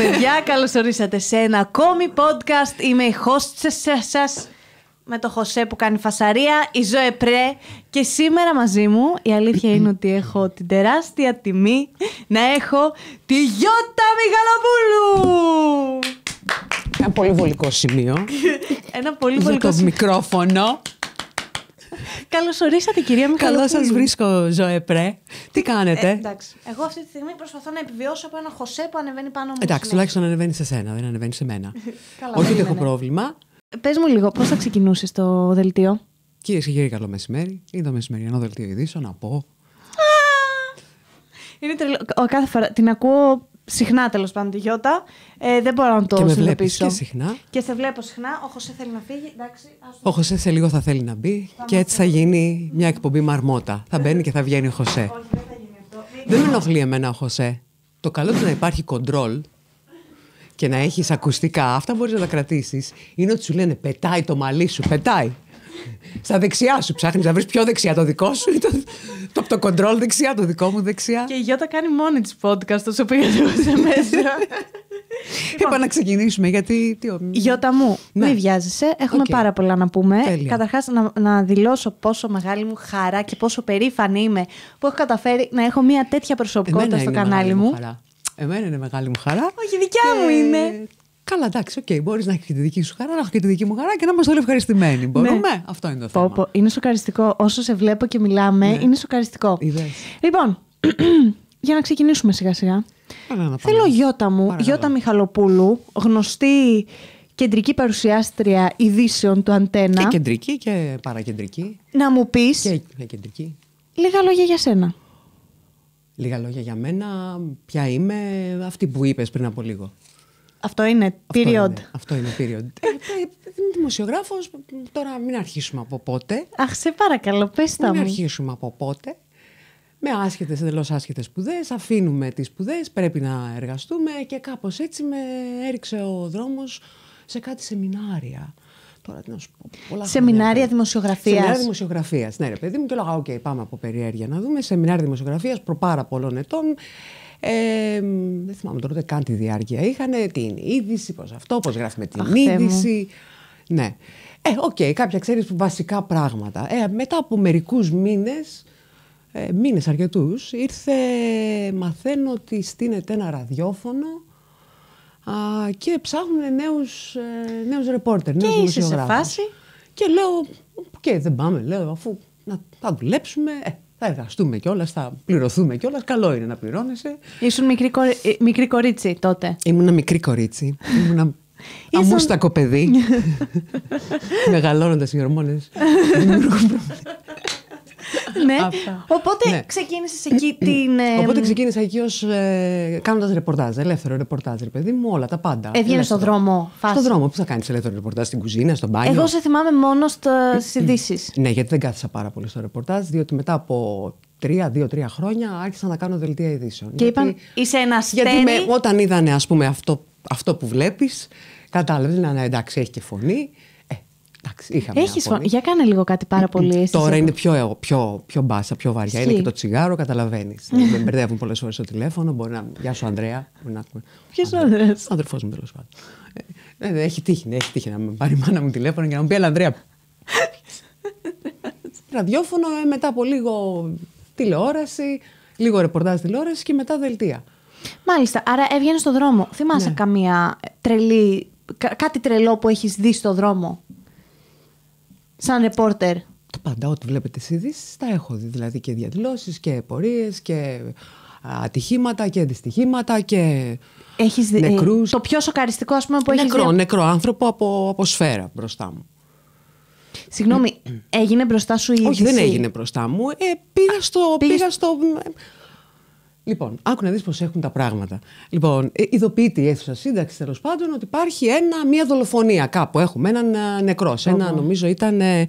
παιδιά, καλώς ορίσατε σε ένα ακόμη podcast. Είμαι η host σας. Με το Χωσέ που κάνει φασαρία, η Ζωέ Πρέ. Και σήμερα μαζί μου η αλήθεια είναι ότι έχω την τεράστια τιμή να έχω τη Γιώτα Μιγαλοπούλου! Ένα πολύ βολικό σημείο. Ένα πολύ βολικό Το μικρόφωνο. Καλώ ορίσατε, κυρία μου. Καλώ σας βρίσκω, Ζωεπρέ. Τι κάνετε. Ε, εντάξει. Εγώ αυτή τη στιγμή προσπαθώ να επιβιώσω από ένα Χωσέ που ανεβαίνει πάνω μου. Εντάξει, τουλάχιστον ανεβαίνει σε σένα, δεν ανεβαίνει σε μένα. Όχι ναι, ότι ναι, έχω ναι. πρόβλημα. Πες μου λίγο, πώς θα ξεκινούσες το δελτίο. Κυρίες και κύριοι, καλό μεσημέρι. Είναι το δελτίο ειδήσεων. Να πω. Είναι τρελό. Κάθε φορά την ακούω συχνά τέλος πάντων τη Γιώτα. Ε, δεν μπορώ να το και με βλέπεις και συχνά. Και σε βλέπω συχνά. Ο Χωσέ θέλει να φύγει. Εντάξει, Ο Χωσέ σε λίγο θα θέλει να μπει και έτσι θα γίνει μια εκπομπή μαρμότα. θα μπαίνει και θα βγαίνει ο Χωσέ. δεν με ενοχλεί εμένα ο Χωσέ. Το καλό του να υπάρχει κοντρόλ και να έχεις ακουστικά, αυτά μπορείς να τα κρατήσεις, είναι ότι σου λένε πετάει το μαλλί σου, πετάει. Στα δεξιά σου ψάχνεις να βρεις πιο δεξιά το δικό σου ή το, το, το control δεξιά, το δικό μου δεξιά. Και η Γιώτα κάνει μόνη της podcast όσο σε μέσα. Είπα λοιπόν, λοιπόν, να ξεκινήσουμε γιατί. Τι... Γιώτα μου, ναι. μην βιάζεσαι. Έχουμε πάρα πολλά να πούμε. Καταρχάς, να, να δηλώσω πόσο μεγάλη μου χαρά και πόσο περήφανη είμαι που έχω καταφέρει να έχω μια τέτοια προσωπικότητα στο κανάλι μου. Χαρά. Εμένα είναι μεγάλη μου χαρά. Όχι, δικιά και... μου είναι. Καλά, εντάξει, οκ, okay, μπορείς να έχεις και τη δική σου χαρά, να έχω και τη δική μου χαρά και να είμαστε όλοι ευχαριστημένοι. Ναι. Μπορούμε. Αυτό είναι το θέμα. Πω, πω. Είναι σοκαριστικό. Όσο σε βλέπω και μιλάμε, ναι. είναι σοκαριστικό. Λοιπόν, για να ξεκινήσουμε σιγά-σιγά. Θέλω Γιώτα μου, Γιώτα Μιχαλοπούλου, γνωστή κεντρική παρουσιάστρια ειδήσεων του Αντένα. Και κεντρική και παρακεντρική. Να μου πεις. κεντρική. Λίγα λόγια για σένα. Λίγα λόγια για μένα, ποια είμαι, αυτή που είπες πριν από λίγο. Αυτό είναι, period. Αυτό είναι, period. Είμαι ε, ε, δημοσιογράφος. Τώρα μην αρχίσουμε από πότε. Αχ, σε παρακαλώ, πες τα μου. Μην αρχίσουμε από πότε. Με άσχετες, εντελώς άσχετες σπουδές. Αφήνουμε τις σπουδές. Πρέπει να εργαστούμε. Και κάπως έτσι με έριξε ο δρόμος σε κάτι σεμινάρια. Τώρα τι να σου πω. Πολλά σεμινάρια δημοσιογραφίας. Σεμινάρια δημοσιογραφίας. Ναι, ρε παιδί μου, και λέω, OK, πάμε από περιέργεια να δούμε. Σεμινάρια δημοσιογραφίας προ πάρα πολλών ετών. Ε, δεν θυμάμαι τότε καν τη διάρκεια. Είχαν την είδηση, πώς αυτό, πώς γράφουμε την Αχ, είδηση. Ναι. Ε, οκ, okay, κάποια ξέρεις βασικά πράγματα. Ε, μετά από μερικούς μήνες, ε, μήνες αρκετούς, ήρθε. Μαθαίνω ότι στείνεται ένα ραδιόφωνο και ψάχνουν νέους, ε, νέους ρεπόρτερ, νέους και είσαι σε φάση. Και λέω, οκ, δεν πάμε, λέω, αφού να, θα δουλέψουμε, ε, θα εργαστούμε κιόλας, θα πληρωθούμε κιόλας. Καλό είναι να πληρώνεσαι. Ήσουν μικρή, ε, μικρή κορίτσι τότε. Ήμουνα μικρή κορίτσι. Ήμουνα αμούστακο παιδί. Μεγαλώνοντας οι ορμόνες. ναι. Οπότε ναι. ξεκίνησες εκεί την. Ε, Οπότε ξεκίνησα εκεί ως. Ε, κάνοντας ρεπορτάζ, ελεύθερο ρεπορτάζ, ρε παιδί μου, όλα τα πάντα. Έβγαινες στον δρόμο. Φάση. Στον δρόμο, πού θα κάνεις ελεύθερο ρεπορτάζ, στην κουζίνα, στον μπάνιο. Εγώ σε θυμάμαι μόνο στις ειδήσεις. ναι, γιατί δεν κάθισα πάρα πολύ στο ρεπορτάζ, διότι μετά από τρία-δύο-τρία χρόνια άρχισα να κάνω δελτία ειδήσεων. Και είπαν, γιατί, είσαι ένα Γιατί με, όταν είδανε, ας πούμε, αυτό, αυτό που βλέπεις, κατάλαβες να ναι, εντάξει, έχει και ειπαν γιατι εισαι ενα γιατι με οταν ειδανε πουμε αυτο αυτο που βλεπει καταλαβε να ενταξει εχει και φωνη έχει φωνή, Για κάνε λίγο κάτι πάρα πολύ. Τώρα είναι πιο, πιο, πιο μπάσα, πιο βαριά. Είναι και το τσιγάρο, καταλαβαίνεις. Δηλαδή, με μπερδεύουν πολλές φορές στο τηλέφωνο. Μπορεί να. Γεια σου, Ανδρέα. Ποιο Ανδρέα. Αδερφό μου, τέλος πάντων. Ε, ε, έχει τύχει, ναι, έχει τύχει να με πάρει η μάνα μου τηλέφωνο και να μου πει Ελά, Ανδρέα. Ραδιόφωνο, ε, μετά από λίγο τηλεόραση, λίγο ρεπορτάζ τηλεόραση και μετά δελτία. Μάλιστα. Άρα έβγαινε στον δρόμο. Θυμάσαι ναι. καμία τρελή. Κάτι τρελό που έχεις δει στον δρόμο σαν ρεπόρτερ. Το πάντα, ό,τι βλέπετε τις ειδήσει, τα έχω δει. Δηλαδή και διαδηλώσεις και πορείες και ατυχήματα και δυστυχήματα και Έχεις ε, νεκρούς. Το πιο σοκαριστικό ας πούμε, που έχεις δει. Νεκρό άνθρωπο από, από σφαίρα μπροστά μου. Συγγνώμη, έγινε μπροστά σου η Όχι, δεν έγινε μπροστά μου. Ε, πήγα στο, πήγα στο Λοιπόν, άκου να δεις πώς έχουν τα πράγματα. Λοιπόν, ε, ειδοποιείται η αίθουσα σύνταξη τέλος πάντων ότι υπάρχει ένα, μία δολοφονία κάπου. Έχουμε έναν ε, νεκρό. Ένα, νομίζω, ήταν ε,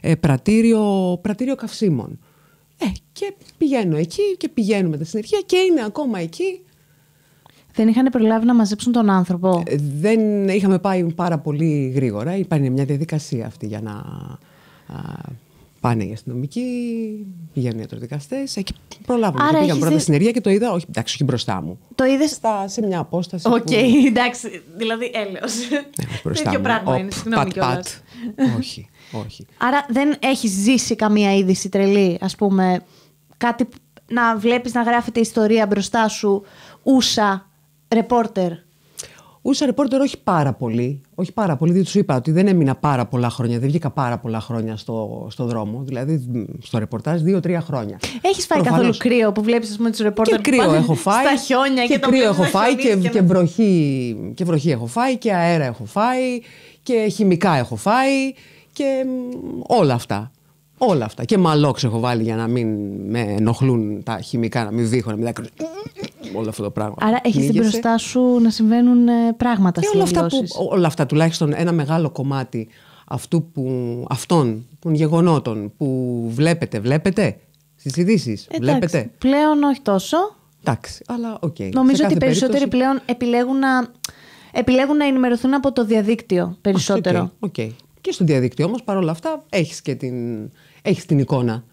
ε, πρατήριο, καυσίμων. Ε, και πηγαίνω εκεί και πηγαίνουμε τα συνεργεία και είναι ακόμα εκεί. Δεν είχαν προλάβει να μαζέψουν τον άνθρωπο. Ε, δεν είχαμε πάει πάρα πολύ γρήγορα. Υπάρχει μια διαδικασία αυτή για να. Πάνε οι αστυνομικοί, πηγαίνουν οι ιατροδικαστές. Εκεί προλάβαμε. Άρα πήγαμε πρώτα στην Ερία και το είδα. Όχι, εντάξει, όχι μπροστά μου. Το είδες. Σε μια απόσταση. Οκ, okay, που... εντάξει. Δηλαδή, έλεος. Ε, Τέτοιο πράγμα είναι. Συγγνώμη κιόλα. όχι, όχι. Άρα δεν έχεις ζήσει καμία είδηση τρελή, ας πούμε. Κάτι να βλέπεις να γράφεται ιστορία μπροστά σου, ούσα, ρεπόρτερ. Ούσα ρεπόρτερ όχι πάρα πολύ. Όχι πάρα πολύ, διότι σου είπα ότι δεν έμεινα πάρα πολλά χρόνια. Δεν βγήκα πάρα πολλά χρόνια στο, στο δρόμο. Δηλαδή στο ρεπορτάζ δύο-τρία χρόνια. Έχεις φάει καθόλου κρύο που βλέπεις του ρεπόρτερ Και κρύο έχω φάει. Στα χιόνια και, και κρύο έχω φάει. Και, και, βροχή, και βροχή έχω φάει. Και αέρα έχω φάει. Και χημικά έχω φάει. Και όλα αυτά. Όλα αυτά. Και μαλόξ έχω βάλει για να μην με ενοχλούν τα χημικά, να μην δείχνουν να μην Όλο αυτό το πράγμα. Άρα έχεις μπροστά σου να συμβαίνουν ε, πράγματα και όλα όλα αυτά, τουλάχιστον ένα μεγάλο κομμάτι αυτού που, αυτών των γεγονότων που βλέπετε, βλέπετε στις ειδήσεις. Βλέπετε. Πλέον όχι τόσο. Εντάξει, αλλά οκ. Okay. Νομίζω ότι οι περισσότεροι πλέον επιλέγουν να, επιλέγουν να ενημερωθούν από το διαδίκτυο περισσότερο. Οκ. Και στο διαδίκτυο όμως παρόλα αυτά έχεις και την έχεις την εικόνα.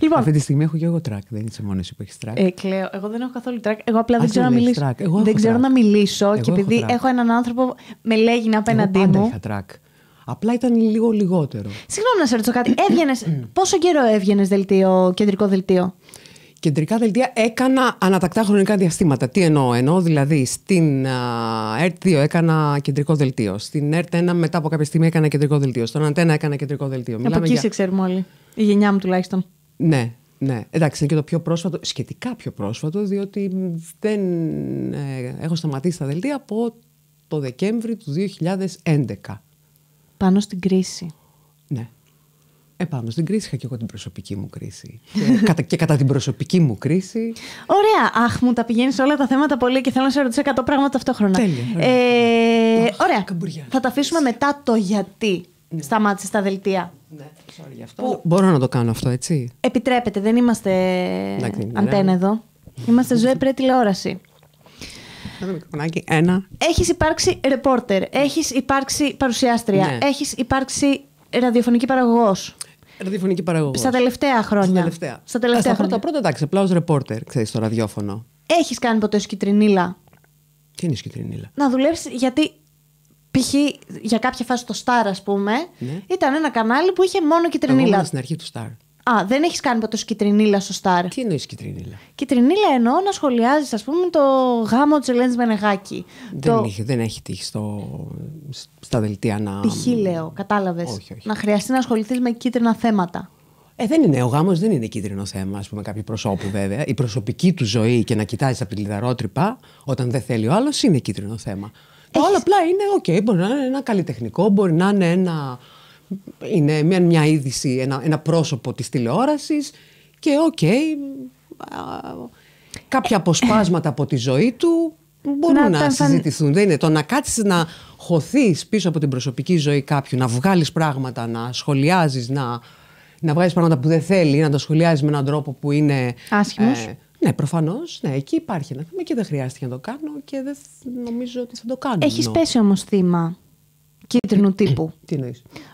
Λοιπόν, Αυτή τη στιγμή έχω και εγώ τρακ. Δεν είσαι μόνος εσύ που έχεις τρακ. Ε, Εγώ δεν έχω καθόλου τρακ. Εγώ απλά δεν ξέρω να μιλήσω. δεν ξέρω να μιλήσω και επειδή έχω, έναν άνθρωπο με λέγει να απέναντί μου. Δεν είχα τρακ. Απλά ήταν λίγο λιγότερο. Συγγνώμη να σε ρωτήσω κάτι. Έβγαινες. πόσο καιρό έβγαινες κεντρικό δελτίο κεντρικά δελτία έκανα ανατακτά χρονικά διαστήματα. Τι εννοώ, εννοώ δηλαδή στην ΕΡΤ2 έκανα κεντρικό δελτίο. Στην ΕΡΤ1 μετά από κάποια στιγμή έκανα κεντρικό δελτίο. Στον Αντένα έκανα κεντρικό δελτίο. Από Μιλάμε εκεί σε ξέρουμε όλοι. Η γενιά μου τουλάχιστον. Ναι, ναι. Εντάξει, είναι και το πιο πρόσφατο, σχετικά πιο πρόσφατο, διότι δεν ε, έχω σταματήσει τα δελτία από το Δεκέμβρη του 2011. Πάνω στην κρίση. Επάνω στην κρίση είχα και εγώ την προσωπική μου κρίση. και, κατά, και κατά την προσωπική μου κρίση. Ωραία. Αχ, μου τα πηγαίνεις όλα τα θέματα πολύ και θέλω να σε ρωτήσω 100 πράγματα ταυτόχρονα. Τέλεια. Ωραία. Ε, Θα τα αφήσουμε μετά το γιατί ναι. σταμάτησε τα δελτία. Ναι, sorry αυτό. Που... Μπορώ να το κάνω αυτό, έτσι. Επιτρέπετε, δεν είμαστε ναι. αντένε εδώ. Είμαστε ζωή πρέ τηλεόραση. Ένα. Έχεις υπάρξει ρεπόρτερ, έχεις υπάρξει παρουσιάστρια, ναι. έχεις υπάρξει ραδιοφωνική παραγωγός ραδιοφωνική παραγωγή. Στα τελευταία χρόνια. Στα τελευταία. Στα τελευταία. στα ε, πρώτα, πρώτα, εντάξει, απλά ως ρεπόρτερ, ξέρει το ραδιόφωνο. Έχεις κάνει ποτέ σκυτρινίλα. Τι είναι η Να δουλέψεις, γιατί π.χ. για κάποια φάση το Star, ας πούμε, ναι. ήταν ένα κανάλι που είχε μόνο κιτρινίλα. Εγώ στην αρχή του Star. Α, δεν έχεις κάνει ποτέ σκυτρινίλα στο Σταρ. Τι εννοείς σκυτρινίλα. Κυτρινίλα εννοώ να σχολιάζεις, ας πούμε, το γάμο της Ελένης Μενεγάκη. Δεν, το... δεν έχει τύχει στο... στα δελτία να. Π.χ. λέω, κατάλαβες. Να χρειαστεί να ασχοληθείς με κίτρινα θέματα. Ε, δεν είναι. Ο γάμος δεν είναι κίτρινο θέμα, ας πούμε, κάποιου προσώπου βέβαια. Η προσωπική του ζωή και να κοιτάζεις από τη λιδαρότρυπα όταν δεν θέλει ο άλλος είναι κίτρινο θέμα. Το άλλο απλά είναι, οκ, okay, μπορεί να είναι ένα καλλιτεχνικό, μπορεί να είναι ένα είναι μια, μια είδηση, ένα, ένα πρόσωπο της τηλεόρασης και οκ, okay, κάποια αποσπάσματα από τη ζωή του μπορούν να, να συζητηθούν. Δεν είναι το να κάτσεις να χωθείς πίσω από την προσωπική ζωή κάποιου, να βγάλεις πράγματα, να σχολιάζεις, να, να βγάλεις πράγματα που δεν θέλει ή να τα σχολιάζεις με έναν τρόπο που είναι... Άσχημος. Ε, ναι, προφανώς. Ναι, εκεί υπάρχει ένα θέμα και δεν χρειάστηκε να το κάνω και δεν νομίζω ότι θα το κάνω. Έχεις πέσει όμως θύμα κίτρινου τύπου. Τι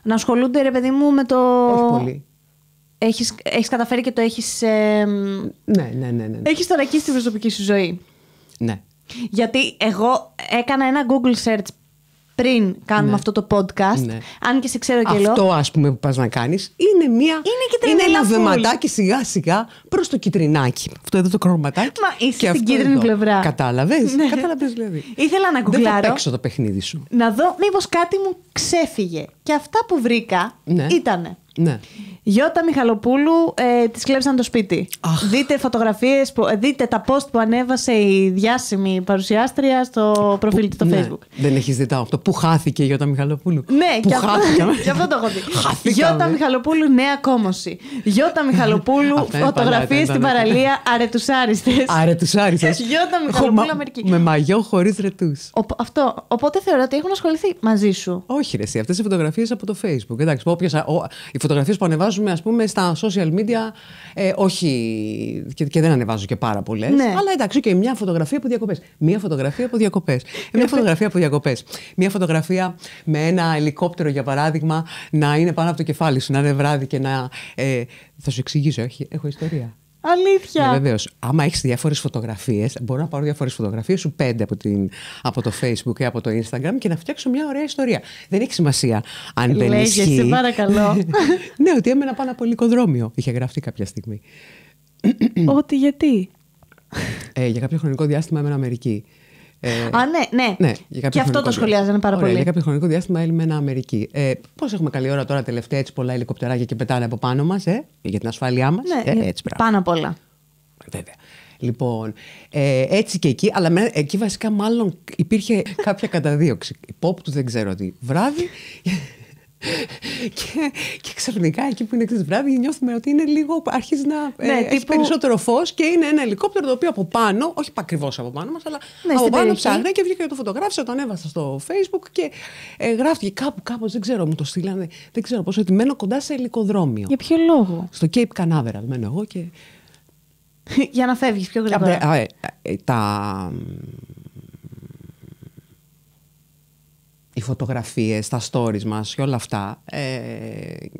Να ασχολούνται, ρε παιδί μου, με το... Όχι πολύ. Έχεις, καταφέρει και το έχεις... Ναι, ναι, ναι, ναι. Έχεις την προσωπική σου ζωή. Ναι. Γιατί εγώ έκανα ένα Google search πριν κάνουμε ναι. αυτό το podcast, ναι. αν και σε ξέρω και Αυτό, ας πούμε, που πας να κάνεις είναι μία. Είναι, είναι ένα βηματάκι σιγά σιγά προς το κυτρινάκι. Αυτό εδώ το κρώματάκι. Μα είσαι και στην κίτρινη εδώ. πλευρά. Κατάλαβες. Ναι. Κατάλαβες, δηλαδή. Ήθελα να κουκλάρω. Δεν παίξω το παιχνίδι σου. Να δω μήπως κάτι μου ξέφυγε. Και αυτά που βρήκα ναι. ήταν. Ναι. Γιώτα Μιχαλοπούλου, ε, τη κλέψαν το σπίτι. Oh. Δείτε φωτογραφίες, ε, δείτε τα post που ανέβασε η διάσημη παρουσιάστρια στο προφίλ του ναι. Facebook. Δεν έχεις δει αυτό. Πού χάθηκε η Γιώτα Μιχαλοπούλου. Ναι, που και, αυτό, αυτό το έχω δει. Χάθηκα, Γιώτα Μιχαλοπούλου, νέα κόμωση. Γιώτα Μιχαλοπούλου, φωτογραφίε στην παραλία, αρετουσάριστες. Αρετουσάριστες. Γιώτα Μιχαλοπούλου, Αμερική. Με μαγιό χωρίς ρετούς. Αυτό. Οπότε θεωρώ ότι έχουν ασχοληθεί μαζί σου. Όχι, ρε, αυτές οι φωτογραφίες από το Facebook. Εντάξει, οι φωτογραφίες που ανεβάζω ανεβάζουμε ας πούμε στα social media, ε, όχι και, δεν ανεβάζω και πάρα πολλές. Ναι. Αλλά εντάξει, και μια φωτογραφία από διακοπές. Μια φωτογραφία από διακοπές. Ε, μια φωτογραφία από διακοπές. Μια φωτογραφία με ένα ελικόπτερο για παράδειγμα να είναι πάνω από το κεφάλι σου, να είναι βράδυ και να. Ε, θα σου εξηγήσω, έχω ιστορία. Αλήθεια. Ναι, Βεβαίως. Άμα έχεις διάφορες φωτογραφίες, μπορώ να πάρω διάφορες φωτογραφίες σου, πέντε από, την, από το Facebook ή από το Instagram και να φτιάξω μια ωραία ιστορία. Δεν έχει σημασία αν δεν ισχύει. σε παρακαλώ. ναι, ότι έμενα πάνω από λικοδρόμιο, είχε γραφτεί κάποια στιγμή. Ότι γιατί. Ε, για κάποιο χρονικό διάστημα έμενα Αμερική. Ε, Α, ναι, ναι. ναι και αυτό το σχολιάζανε πάρα Ωραία, πολύ. Για κάποιο χρονικό διάστημα ένα Αμερική. Ε, Πώς έχουμε καλή ώρα τώρα τελευταία έτσι πολλά ελικοπτεράκια και πετάνε από πάνω μας, ε, για την ασφάλειά μας. Ναι, ε, έτσι, πάνω απ' όλα. Βέβαια. Λοιπόν, ε, έτσι και εκεί, αλλά εκεί βασικά μάλλον υπήρχε κάποια καταδίωξη. Υπόπτου δεν ξέρω τι. Βράδυ και, και ξαφνικά εκεί που είναι εξή βράδυ νιώθουμε ότι είναι λίγο. αρχίζει να ε, ναι, περισσότερο φως και είναι ένα ελικόπτερο το οποίο από πάνω, όχι ακριβώς από πάνω μας, αλλά ναι, από πάνω ψάχνει και βγήκε και το φωτογράφησε, το ανέβασα στο Facebook και ε, γράφτηκε κάπου, κάπως, δεν ξέρω, μου το στείλανε, δεν ξέρω πώ, ότι μένω κοντά σε ελικοδρόμιο. Για ποιο λόγο. Στο Cape Canaveral μένω εγώ και. Για να φεύγεις πιο γρήγορα. Τα, ε, ε, οι φωτογραφίες, τα stories μας και όλα αυτά ε,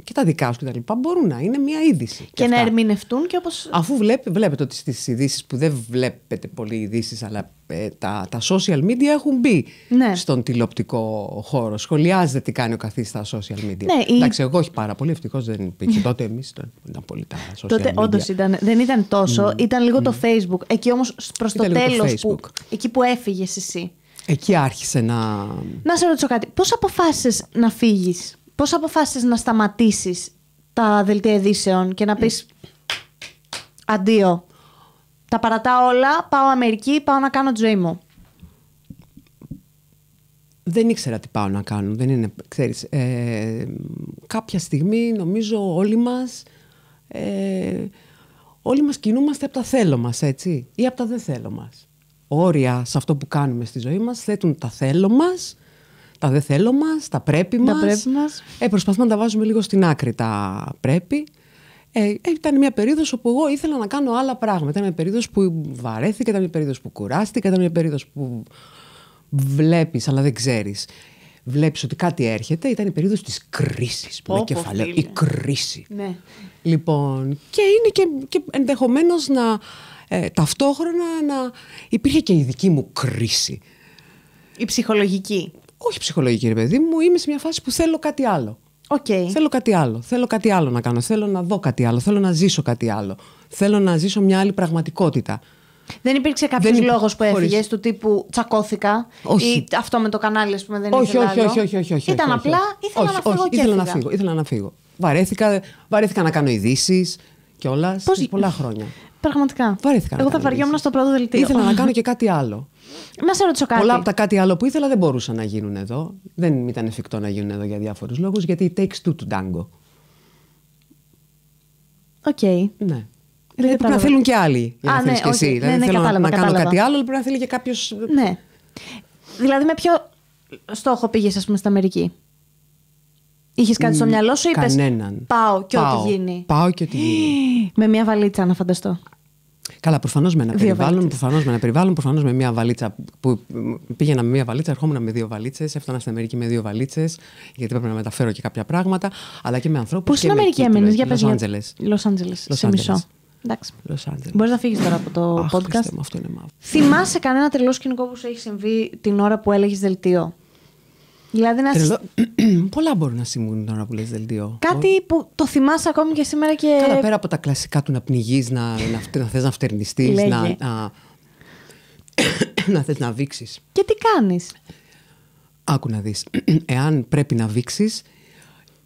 και τα δικά σου και τα λοιπά μπορούν να είναι μια είδηση. Και, και να ερμηνευτούν και όπως. Αφού βλέπετε, βλέπετε ότι στις ειδήσεις που δεν βλέπετε πολύ ειδήσεις, αλλά ε, τα, τα social media έχουν μπει ναι. στον τηλεοπτικό χώρο. Σχολιάζεται τι κάνει ο καθής στα social media. Ναι, Εντάξει, εγώ όχι πάρα πολύ, ευτυχώς δεν υπήρχε τότε εμείς. ήταν πολύ τα social τότε, media. Τότε ήταν, δεν ήταν τόσο, mm. ήταν λίγο mm. το facebook, εκεί όμως προς το τέλο, εκεί που έφυγες εσύ. Εκεί άρχισε να. Να σε ρωτήσω κάτι. Πώς αποφάσισες να φύγεις, Πώς αποφάσισες να σταματήσεις τα δελτία ειδήσεων και να πεις. Αντίο. Τα παρατάω όλα, πάω Αμερική, πάω να κάνω τη ζωή μου. Δεν ήξερα τι πάω να κάνω. Δεν είναι, ξέρεις, ε, κάποια στιγμή νομίζω όλοι μας, ε, όλοι μας κινούμαστε από τα θέλω μας, έτσι, ή από τα δεν θέλω μας όρια σε αυτό που κάνουμε στη ζωή μας, θέτουν τα θέλω μας, τα δεν θέλω μας, τα πρέπει μας. Τα πρέπει μας. Ε, προσπαθούμε να τα βάζουμε λίγο στην άκρη τα πρέπει. Ε, ε, ήταν μια περίοδος όπου εγώ ήθελα να κάνω άλλα πράγματα. Ήταν μια περίοδος που βαρέθηκα, ήταν μια περίοδος που κουράστηκα, ήταν μια περίοδος που βλέπεις αλλά δεν ξέρεις Βλέπεις ότι κάτι έρχεται. Ήταν η περίοδος της κρίσης. Με κεφαλαίο. Η κρίση. Ναι. Λοιπόν, και είναι και, και ενδεχομένως να ε, ταυτόχρονα να υπήρχε και η δική μου κρίση. Η ψυχολογική. Όχι ψυχολογική, ρε παιδί μου. Είμαι σε μια φάση που θέλω κάτι άλλο. Okay. Θέλω κάτι άλλο. Θέλω κάτι άλλο να κάνω. Θέλω να δω κάτι άλλο. Θέλω να ζήσω κάτι άλλο. Θέλω να ζήσω μια άλλη πραγματικότητα. Δεν υπήρξε κάποιος υπή... λόγος που έφυγες του τύπου τσακώθηκα ή αυτό με το κανάλι, ας πούμε, δεν όχι, όχι, όχι, όχι, όχι, Ήταν απλά ήθελα να φύγω και ήθελα να φύγω. Ήθελα να φύγω. Βαρέθηκα, βαρέθηκα να κάνω ειδήσεις κιόλας. Πολλά χρόνια. Πραγματικά. Βαρέθηκα. Εγώ θα βαριόμουν στο πρώτο δελτίο. Ήθελα να κάνω και κάτι άλλο. Να σε ρωτήσω κάτι. Πολλά από τα κάτι άλλο που ήθελα δεν μπορούσαν να γίνουν εδώ. Δεν ήταν εφικτό να γίνουν εδώ για διάφορους λόγους, γιατί η takes two του Ντάγκο. Οκ. Okay. Ναι. Δηλαδή πρέπει να θέλουν και άλλοι. Για να Α, ναι, και εσύ. Okay. Ναι, δηλαδή, ναι, θέλω να, κατάλαβα. κάνω κάτι άλλο, αλλά πρέπει να θέλει και κάποιος. Ναι. Δηλαδή με ποιο στόχο πήγες, ας πούμε, στην Αμερική. Είχες κάτι στο μυαλό σου ή Κανέναν. Πάω και πάω, ό,τι γίνει. Πάω και ό,τι γίνει. Με μια βαλίτσα, να φανταστώ. Καλά, προφανώς με ένα δύο περιβάλλον, προφανώς με ένα περιβάλλον, προφανώς με μια βαλίτσα. Που πήγαινα με μια βαλίτσα, ερχόμουν με δύο βαλίτσες, έφτανα στην Αμερική με δύο βαλίτσες, γιατί πρέπει να μεταφέρω και κάποια πράγματα, αλλά και με ανθρώπους. Πού στην Αμερική έμενες, για Λος Άντζελες. Λος Άντζελες, σε μισό. Εντάξει. Μπορείς να φύγεις τώρα από το podcast. Θυμάσαι κανένα τρελό σκηνικό που σου έχει συμβεί την ώρα που έλεγες δελτίο. Δηλαδή να... Πολλά μπορούν να συμβούν τώρα που λες δελτίο. Κάτι που το θυμάσαι ακόμη και σήμερα και. Καλά, πέρα από τα κλασικά του να πνιγείς, να, να, να θες να φτερνιστείς, να, να, να θες να βήξεις. Και τι κάνεις. Άκου να δεις. Εάν πρέπει να βήξεις,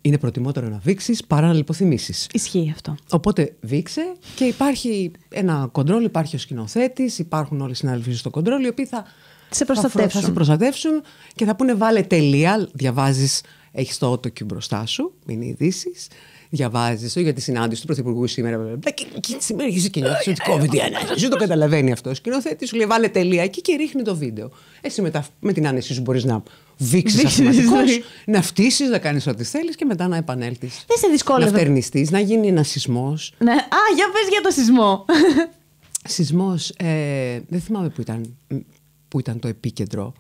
είναι προτιμότερο να βήξεις παρά να λιποθυμήσεις. Ισχύει αυτό. Οπότε βήξε και υπάρχει ένα κοντρόλ, υπάρχει ο σκηνοθέτης, υπάρχουν όλοι οι συναδελφοί στο κοντρόλ, οι οποίοι θα σε προστατεύσουν. Θα, σε προστατεύσουν και θα πούνε βάλε τελεία, διαβάζεις έχεις το ότοκι μπροστά σου, μην ειδήσεις. Διαβάζεις για τη συνάντηση του Πρωθυπουργού σήμερα. Και, και τη έχει ότι κόβει ναι, ναι, Δεν το καταλαβαίνει αυτός. Σκηνοθέτης σου λέει: Βάλε τελεία εκεί και ρίχνει το βίντεο. Εσύ μετά με την άνεση σου μπορείς να βήξεις αυτό. να φτύσεις, να κάνεις ό,τι θέλεις και μετά να επανέλθεις. Δεν σε δυσκόλευε. Να φτερνιστείς, να γίνει ένας σεισμός. Ναι. Α, για πες για το σεισμό. Σεισμός. Ε, δεν θυμάμαι που ήταν που ήταν το επίκεντρο.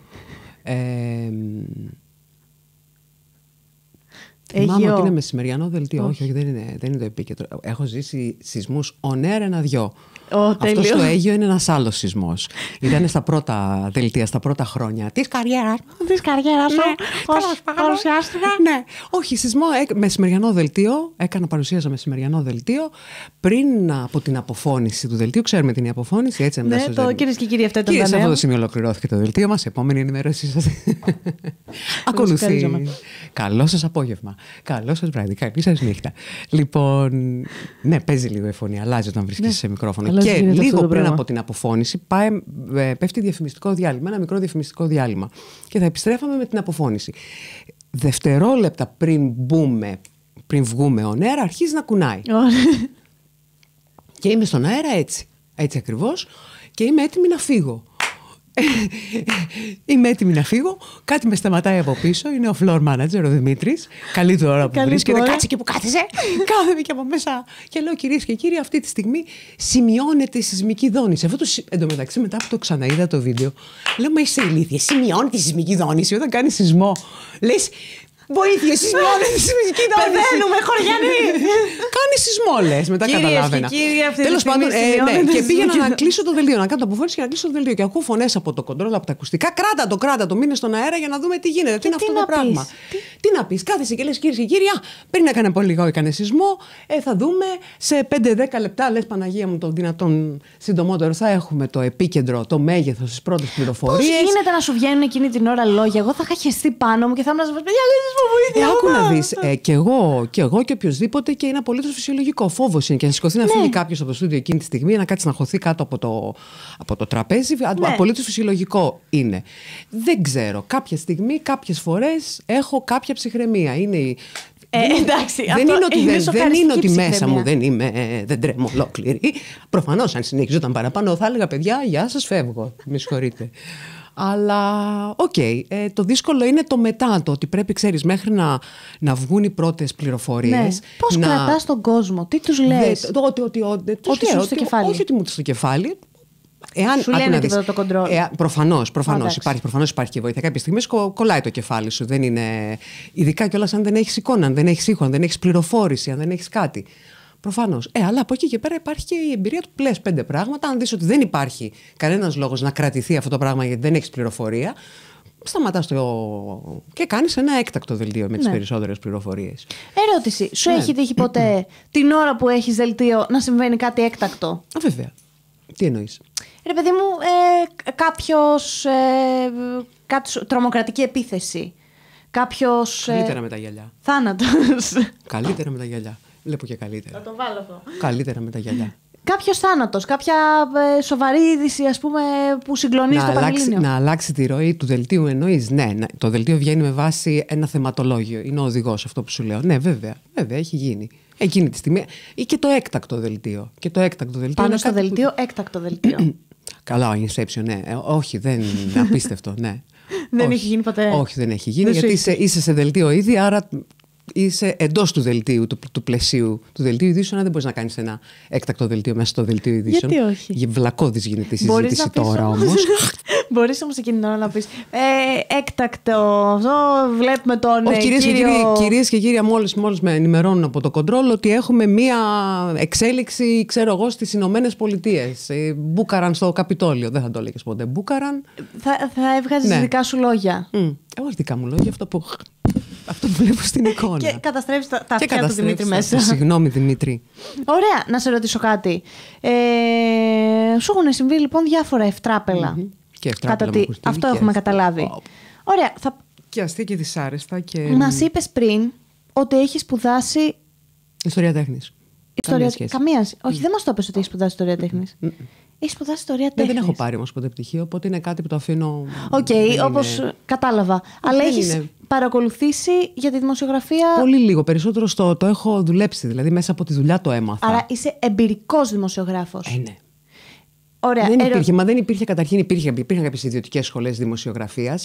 Θυμάμαι ότι είναι μεσημεριανό δελτίο. Όχι, όχι, δεν είναι, είναι το επίκεντρο. Έχω ζήσει σεισμούς on ένα-δυο. Αυτό στο είναι ένας άλλος σεισμός. Ήταν στα πρώτα δελτία, στα πρώτα χρόνια της καριέρας. Της καριέρας, ναι. Παρουσιάστηκα. Ναι. ναι. Όχι, σεισμό, μεσημεριανό δελτίο. Έκανα παρουσίαζα μεσημεριανό δελτίο. Πριν από την αποφώνηση του δελτίου, ξέρουμε την αποφώνηση. Έτσι, ναι, το κυρίες και κύριοι, αυτό ήταν. σε αυτό το σημείο ολοκληρώθηκε το δελτίο μας. Επόμενη ενημέρωσή σας. Ακολουθεί. Καλό σας απόγευμα. Καλό σας βράδυ, καλή σας νύχτα. λοιπόν, ναι, παίζει λίγο η φωνή, αλλάζει όταν βρίσκεσαι ναι, σε μικρόφωνο. και λίγο πριν από την αποφώνηση πάει, ε, πέφτει διαφημιστικό διάλειμμα, ένα μικρό διαφημιστικό διάλειμμα. Και θα επιστρέφαμε με την αποφώνηση. Δευτερόλεπτα πριν μπούμε, πριν βγούμε ο air, αρχίζει να κουνάει. και είμαι στον αέρα έτσι. Έτσι ακριβώς. Και είμαι έτοιμη να φύγω. Ε, είμαι έτοιμη να φύγω. Κάτι με σταματάει από πίσω. Είναι ο floor manager, ο Δημήτρης. Καλή του ώρα που βρίσκεται. Κάτσε και που κάθισε. Κάθεμε και από μέσα. Και λέω, κυρίες και κύριοι, αυτή τη στιγμή σημειώνεται η σεισμική δόνηση. Αυτό το μεταξύ μετά που το ξαναείδα το βίντεο, λέω, Μα είσαι ηλίθεια. Σημειώνεται η σεισμική δόνηση. Όταν κάνεις σεισμό, λες, Βοήθεια, σεισμόλε στη χωριά. Πεθαίνουμε, χωριανοί. Κάνει σεισμόλε μετά καταλάβαινα. Τέλο πάντων, ε, ναι, και πήγαινα να κλείσω το δελτίο, να κάνω το αποφάσει και να κλείσω το δελτίο. Και ακούω φωνές από το κοντρόλ, από τα ακουστικά. Κράτα το, κράτα το, μείνε στον αέρα για να δούμε τι γίνεται. Τι είναι αυτό το πράγμα. Τι να πεις, κάθεσαι και λες, κυρίε και κύριοι, πριν έκανε πολύ λίγο, έκανε σεισμό. Ε, θα δούμε σε 5-10 λεπτά, λες Παναγία μου, το δυνατόν συντομότερο θα έχουμε το επίκεντρο, το μέγεθος, τι πρώτε πληροφορίε. Πώ γίνεται να σου βγαίνουν εκείνη την ώρα λόγια. Εγώ θα είχα χεστεί πάνω μου και θα ήμουν να σου πω, παιδιά, ε, άκου να δεις. Ε, και εγώ και, και οποιοδήποτε και είναι απολύτως φυσιολογικό. Φόβος είναι. Και να σηκωθεί να φύγει ναι. κάποιος από το στούντιο εκείνη τη στιγμή, να κάτσει να χωθεί κάτω από το, από το τραπέζι. Ναι. Απολύτως φυσιολογικό είναι. Δεν ξέρω. Κάποια στιγμή, κάποιες φορές έχω κάποια ψυχραιμία. Είναι η ε, εντάξει, δεν είναι ότι, δεν είναι ότι μέσα μου δεν είμαι, ε, δεν τρέμω ολόκληρη. Προφανώς, αν συνεχίζονταν παραπάνω, θα έλεγα παιδιά, γεια σας, φεύγω. Με συγχωρείτε. Αλλά οκ, okay, ε, το δύσκολο είναι το μετά το ότι πρέπει, ξέρεις, μέχρι να, να βγουν οι πρώτες πληροφορίες. Ναι. Πώς να... κρατάς τον κόσμο, τι τους ναι, λες. ότι, ότι, ότι, τους ότι, λέω, στο κεφάλι. Όχι ότι μου στο κεφάλι, Εάν, σου λένε τίποτα το κοντρόλ. Ε, προφανώς, προφανώς. Υπάρχει, προφανώς υπάρχει και βοήθεια. Κάποια στιγμή κολλάει το κεφάλι σου. Δεν είναι... Ειδικά κιόλας αν δεν έχεις εικόνα, αν δεν έχεις ήχο, αν δεν έχεις πληροφόρηση, αν δεν έχεις κάτι. Προφανώς. Ε, αλλά από εκεί και πέρα υπάρχει και η εμπειρία του πλέον πέντε πράγματα. Αν δεις ότι δεν υπάρχει κανένας λόγος να κρατηθεί αυτό το πράγμα γιατί δεν έχεις πληροφορία, σταματάς το. και κάνεις ένα έκτακτο δελτίο με τις ναι. περισσότερες πληροφορίες. Ερώτηση. Σου ναι. έχει τύχει ποτέ την ώρα που έχεις δελτίο να συμβαίνει κάτι έκτακτο. Βέβαια. Τι εννοείς. Ρε παιδί μου, ε, κάποιος. Ε, τρομοκρατική επίθεση. Ε, Καλύτερα με τα γυαλιά. Θάνατος. Καλύτερα με τα γυαλιά. Βλέπω και καλύτερα. Θα το βάλω αυτό. Καλύτερα με τα γυαλιά. Κάποιος θάνατος, κάποια ε, σοβαρή είδηση ας πούμε, που συγκλονίζει να το αλλάξει, Να αλλάξει τη ροή του δελτίου, εννοείς. Ναι, ναι, το δελτίο βγαίνει με βάση ένα θεματολόγιο. Είναι ο οδηγός αυτό που σου λέω. Ναι, βέβαια, βέβαια, έχει γίνει. Εκείνη τη στιγμή. ή και το έκτακτο δελτίο. Και το έκτακτο δελτίο Πάνω στο δελτίο, έκτακτο δελτίο. Καλά, ο Inception, ναι. Ε, όχι, δεν είναι απίστευτο, ναι. δεν όχι. έχει γίνει ποτέ. Όχι, δεν έχει γίνει, δεν γιατί είσαι, είσαι σε δελτίο ήδη, άρα είσαι εντός του δελτίου, του, του πλαισίου του δελτίου ειδήσεων, δεν μπορείς να κάνεις ένα έκτακτο δελτίο μέσα στο δελτίο ειδήσεων. Γιατί όχι. Βλακώδης γίνεται η συζήτηση τώρα όμως. μπορείς όμως εκείνη την ώρα να πεις ε, έκτακτο. Αυτό βλέπουμε τον. Όχι, ε, κυρίες και κύριοι, κυρίες και κύριοι μόλις με ενημερώνουν από το κοντρόλ ότι έχουμε μία εξέλιξη, ξέρω εγώ, στις Ηνωμένες Πολιτείες. Ε, Μπούκαραν στο Καπιτόλιο. Δεν θα το έλεγες ποτέ. Μπούκαραν. Θα, θα έβγαζες ναι. δικά σου λόγια. Mm. Εγώ δικά μου λόγια, αυτό που αυτό που βλέπω στην εικόνα. και καταστρέφεις τα, τα αυτιά του Δημήτρη μέσα. Συγγνώμη, Δημήτρη. Ωραία, να σε ρωτήσω κάτι. Ε, σου έχουν συμβεί λοιπόν διάφορα Και ευτράπελα. Αυτό έχουμε καταλάβει. Oh. Ωραία. Θα... Και αστεί και δυσάρεστα. Και... Μας είπες πριν ότι έχεις σπουδάσει. Ιστορία τέχνης. Ιστορία... Καμία. Καμίας. Όχι, δεν μας το είπες ότι έχεις σπουδάσει ιστορία τέχνη. Έχεις σπουδάσει ιστορία τέχνη. Ναι, δεν έχω πάρει όμως ποτέ πτυχίο, οπότε είναι κάτι που το αφήνω. Οκ, okay, όπως κατάλαβα. Αλλά έχει παρακολουθήσει για τη δημοσιογραφία. Πολύ λίγο. Περισσότερο στο το έχω δουλέψει. Δηλαδή μέσα από τη δουλειά το έμαθα. Άρα είσαι εμπειρικός δημοσιογράφος. Ε, ναι. Ωραία, δεν υπήρχε, ερω... μα δεν υπήρχε καταρχήν, υπήρχε, υπήρχαν κάποιες ιδιωτικές σχολές δημοσιογραφίας.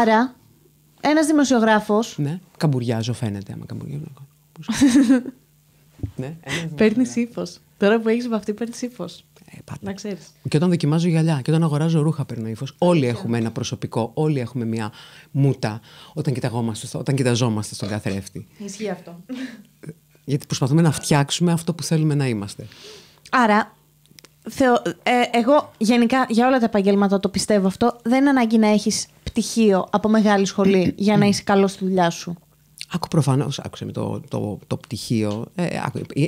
Άρα, ένας δημοσιογράφος. Ναι, καμπουριάζω, φαίνεται. Άμα καμπουριάζω. ναι, Παίρνει ύφος. Τώρα που έχεις βαφτεί, παίρνεις ύφος. Ναι, και όταν δοκιμάζω γυαλιά, και όταν αγοράζω ρούχα, παίρνω ύφος. Όλοι έχουμε ένα προσωπικό, όλοι έχουμε μια μούτα όταν, όταν κοιταζόμαστε στον καθρέφτη. Ισχύει αυτό. Γιατί προσπαθούμε να φτιάξουμε αυτό που θέλουμε να είμαστε. Άρα, θεω, ε, εγώ γενικά για όλα τα επαγγέλματα το πιστεύω αυτό. Δεν είναι ανάγκη να έχεις πτυχίο από μεγάλη σχολή για να είσαι καλός στη δουλειά σου. Άκου προφανώς, άκουσε με το, το, το πτυχίο. Ε, ε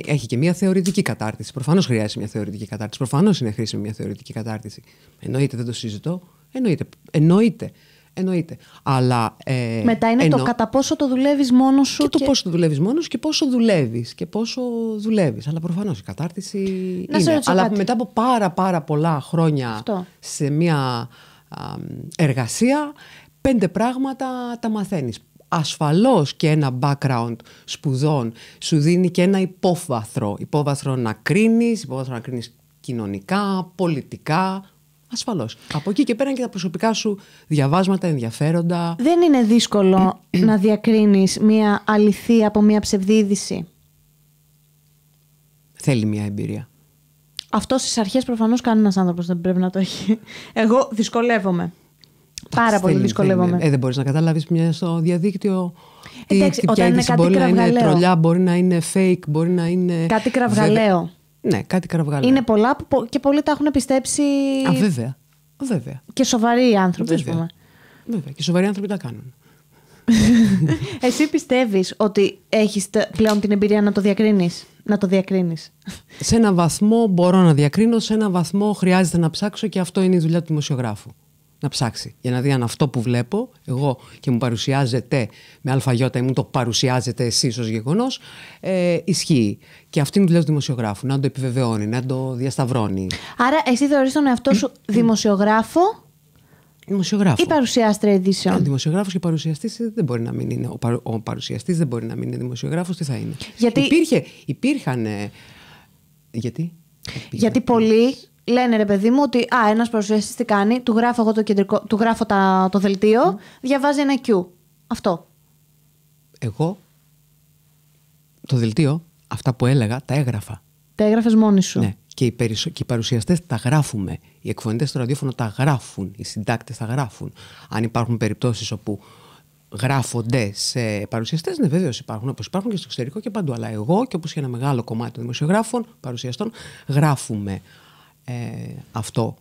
έχει και μια θεωρητική κατάρτιση. Προφανώς χρειάζεται μια θεωρητική κατάρτιση. Προφανώς είναι χρήσιμη μια θεωρητική κατάρτιση. Εννοείται, δεν το συζητώ. Εννοείται. Εννοείται. Αλλά, ε, Μετά είναι το κατά πόσο το δουλεύεις μόνος σου. Και, το πόσο το δουλεύεις μόνος και πόσο δουλεύεις. Και πόσο δουλεύεις. Αλλά προφανώς η κατάρτιση. Να είναι. Αλλά μετά από πάρα, πάρα πολλά χρόνια σε μια εργασία, πέντε πράγματα τα μαθαίνεις ασφαλώς και ένα background σπουδών σου δίνει και ένα υπόβαθρο. Υπόβαθρο να κρίνεις, υπόβαθρο να κρίνεις κοινωνικά, πολιτικά, Ασφαλώς. Από εκεί και πέρα και τα προσωπικά σου διαβάσματα, ενδιαφέροντα. Δεν είναι δύσκολο να διακρίνεις μία αληθή από μία ψευδίδηση. Θέλει μία εμπειρία. Αυτό στις αρχές προφανώς κανένας άνθρωπος δεν πρέπει να το έχει. Εγώ δυσκολεύομαι. Πάρα πολύ δυσκολεύομαι. Ε, δεν μπορείς να καταλάβεις μια στο διαδίκτυο. Εντάξει, όταν είναι κάτι μπορεί να είναι τρολιά, μπορεί να είναι fake, μπορεί να είναι. Κάτι κραυγαλαίο. Ναι, κάτι κραυγαλαίο. Είναι πολλά που, και πολλοί τα έχουν πιστέψει. Α, βέβαια. Και σοβαροί άνθρωποι, ας πούμε. Βέβαια. Και σοβαροί άνθρωποι τα κάνουν. Εσύ πιστεύεις ότι έχεις πλέον την εμπειρία να το διακρίνεις, να το διακρίνεις. Σε ένα βαθμό μπορώ να διακρίνω, σε ένα βαθμό χρειάζεται να ψάξω και αυτό είναι η δουλειά του δημοσιογράφου να ψάξει. Για να δει αν αυτό που βλέπω εγώ και μου παρουσιάζεται με αλφαγιώτα ή μου το παρουσιάζετε εσείς ως γεγονός, ε, ισχύει. Και αυτή είναι η δουλειά δηλαδή του δημοσιογράφου. Να το επιβεβαιώνει, να το διασταυρώνει. Άρα, εσύ θεωρείς τον εαυτό σου δημοσιογράφο. Δημοσιογράφο. Ή παρουσιάστρια ειδήσεων. Ε, δημοσιογράφος και παρουσιαστής δεν μπορεί να μην είναι. Ο, παρου, παρουσιαστής δεν μπορεί να μην είναι δημοσιογράφος, τι θα είναι. Γιατί... Υπήρχε, υπήρχαν. Γιατί. Γιατί πολλοί λένε ρε παιδί μου ότι α, ένας παρουσιαστής τι κάνει, του γράφω εγώ το, κεντρικό, του γράφω τα, το δελτίο, διαβάζει ένα Q. Αυτό. Εγώ το δελτίο, αυτά που έλεγα, τα έγραφα. Τα έγραφες μόνη σου. Ναι. Και οι, περισσο... και οι παρουσιαστές τα γράφουμε. Οι εκφωνητές στο ραδιόφωνο τα γράφουν. Οι συντάκτες τα γράφουν. Αν υπάρχουν περιπτώσεις όπου γράφονται σε παρουσιαστές, ναι, βεβαίως υπάρχουν. Όπως υπάρχουν και στο εξωτερικό και παντού. Αλλά εγώ και όπως και ένα μεγάλο κομμάτι των δημοσιογράφων, παρουσιαστών, γράφουμε. Ε, αυτό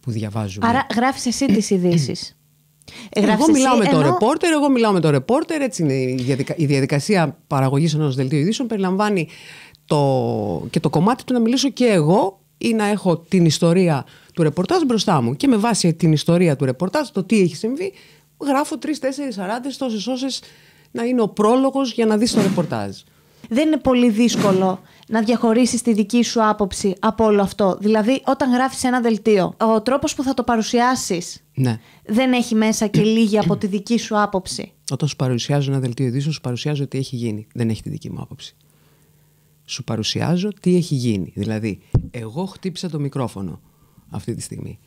που διαβάζουμε. Άρα γράφεις εσύ τις ειδήσεις. Ε, εγώ μιλάω με τον ρεπόρτερ, εγώ μιλάω με τον ρεπόρτερ, έτσι είναι η, διαδικασία παραγωγής ενός δελτίου ειδήσεων περιλαμβάνει το... και το κομμάτι του να μιλήσω και εγώ ή να έχω την ιστορία του ρεπορτάζ μπροστά μου. Και με βάση την ιστορία του ρεπορτάζ, το τι έχει συμβεί, γράφω τρεις, τέσσερις σαράντες τόσες όσες να είναι ο πρόλογος για να δεις το ρεπορτάζ. Δεν είναι πολύ δύσκολο να διαχωρίσεις τη δική σου άποψη από όλο αυτό. Δηλαδή, όταν γράφεις ένα δελτίο, ο τρόπος που θα το παρουσιάσεις ναι. δεν έχει μέσα και λίγη από τη δική σου άποψη. Όταν σου παρουσιάζω ένα δελτίο ειδήσεων, σου παρουσιάζω τι έχει γίνει. Δεν έχει τη δική μου άποψη. Σου παρουσιάζω τι έχει γίνει. Δηλαδή, εγώ χτύπησα το μικρόφωνο αυτή τη στιγμή.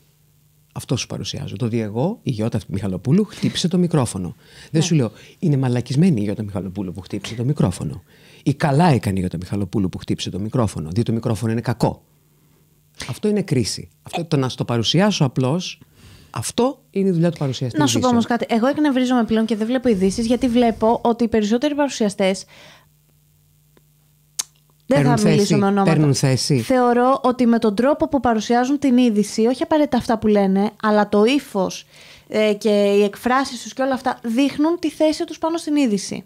Αυτό σου παρουσιάζω. Το ότι εγώ, η Γιώτα Μιχαλοπούλου, χτύπησε το μικρόφωνο. Δεν ναι. σου λέω, είναι μαλακισμένη η Γιώτα Μιχαλοπούλου που χτύπησε το μικρόφωνο. Ή καλά έκανε για τον Μιχαλοπούλου που χτύπησε το μικρόφωνο, διότι το μικρόφωνο είναι κακό. Αυτό είναι κρίση. Αυτό, το να στο παρουσιάσω απλώς. Αυτό είναι η δουλειά του παρουσιαστή. Να σου πω όμως κάτι. Εγώ εκνευρίζομαι πλέον και δεν βλέπω ειδήσεις γιατί βλέπω ότι οι περισσότεροι παρουσιαστές δεν θα θέση, μιλήσω με ονόματα. Παίρνουν θέση. Θεωρώ ότι με τον τρόπο που παρουσιάζουν την είδηση, όχι απαραίτητα αυτά που λένε, αλλά το ύφος ε, και οι εκφράσεις τους και όλα αυτά δείχνουν τη θέση τους πάνω στην είδηση.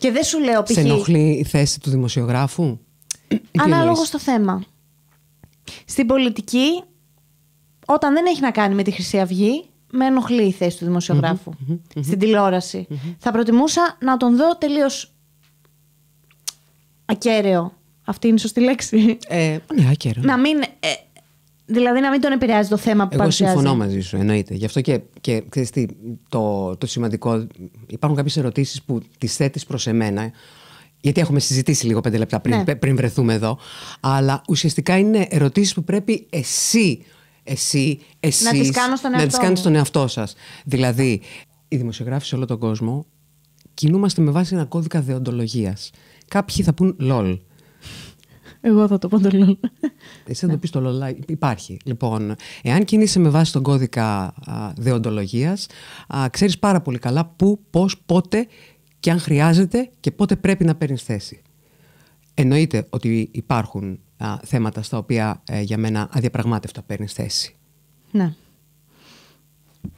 Και δεν σου λέω π.χ. Σε ενοχλεί η θέση του δημοσιογράφου. Ανάλογο στο θέμα. Στην πολιτική, όταν δεν έχει να κάνει με τη Χρυσή Αυγή, με ενοχλεί η θέση του δημοσιογραφου στην τηλεοραση Θα προτιμούσα να τον δω τελείως ακέραιο. Αυτή είναι η σωστή λέξη. Ε, ναι, ακέραιο. Να μην. Ε, Δηλαδή να μην τον επηρεάζει το θέμα που παρουσιάζει. Εγώ συμφωνώ μαζί σου, εννοείται. Γι' αυτό και, και ξέρεις τι, το, το σημαντικό, υπάρχουν κάποιες ερωτήσεις που τις θέτεις προς εμένα, γιατί έχουμε συζητήσει λίγο πέντε λεπτά πριν, ναι. πριν βρεθούμε εδώ, αλλά ουσιαστικά είναι ερωτήσεις που πρέπει εσύ, εσύ, εσύ να τις κάνεις στον, εαυτό σας. Δηλαδή, οι δημοσιογράφοι σε όλο τον κόσμο κινούμαστε με βάση ένα κώδικα δεοντολογίας. Κάποιοι θα πούν LOL, εγώ θα το πω το Εσύ το πεις το Υπάρχει. Λοιπόν, εάν κινείσαι με βάση τον κώδικα δεοντολογία, ξέρεις πάρα πολύ καλά πού, πώς, πότε και αν χρειάζεται και πότε πρέπει να παίρνεις θέση. Εννοείται ότι υπάρχουν θέματα στα οποία ε, για μένα αδιαπραγμάτευτα παίρνεις θέση. Ναι.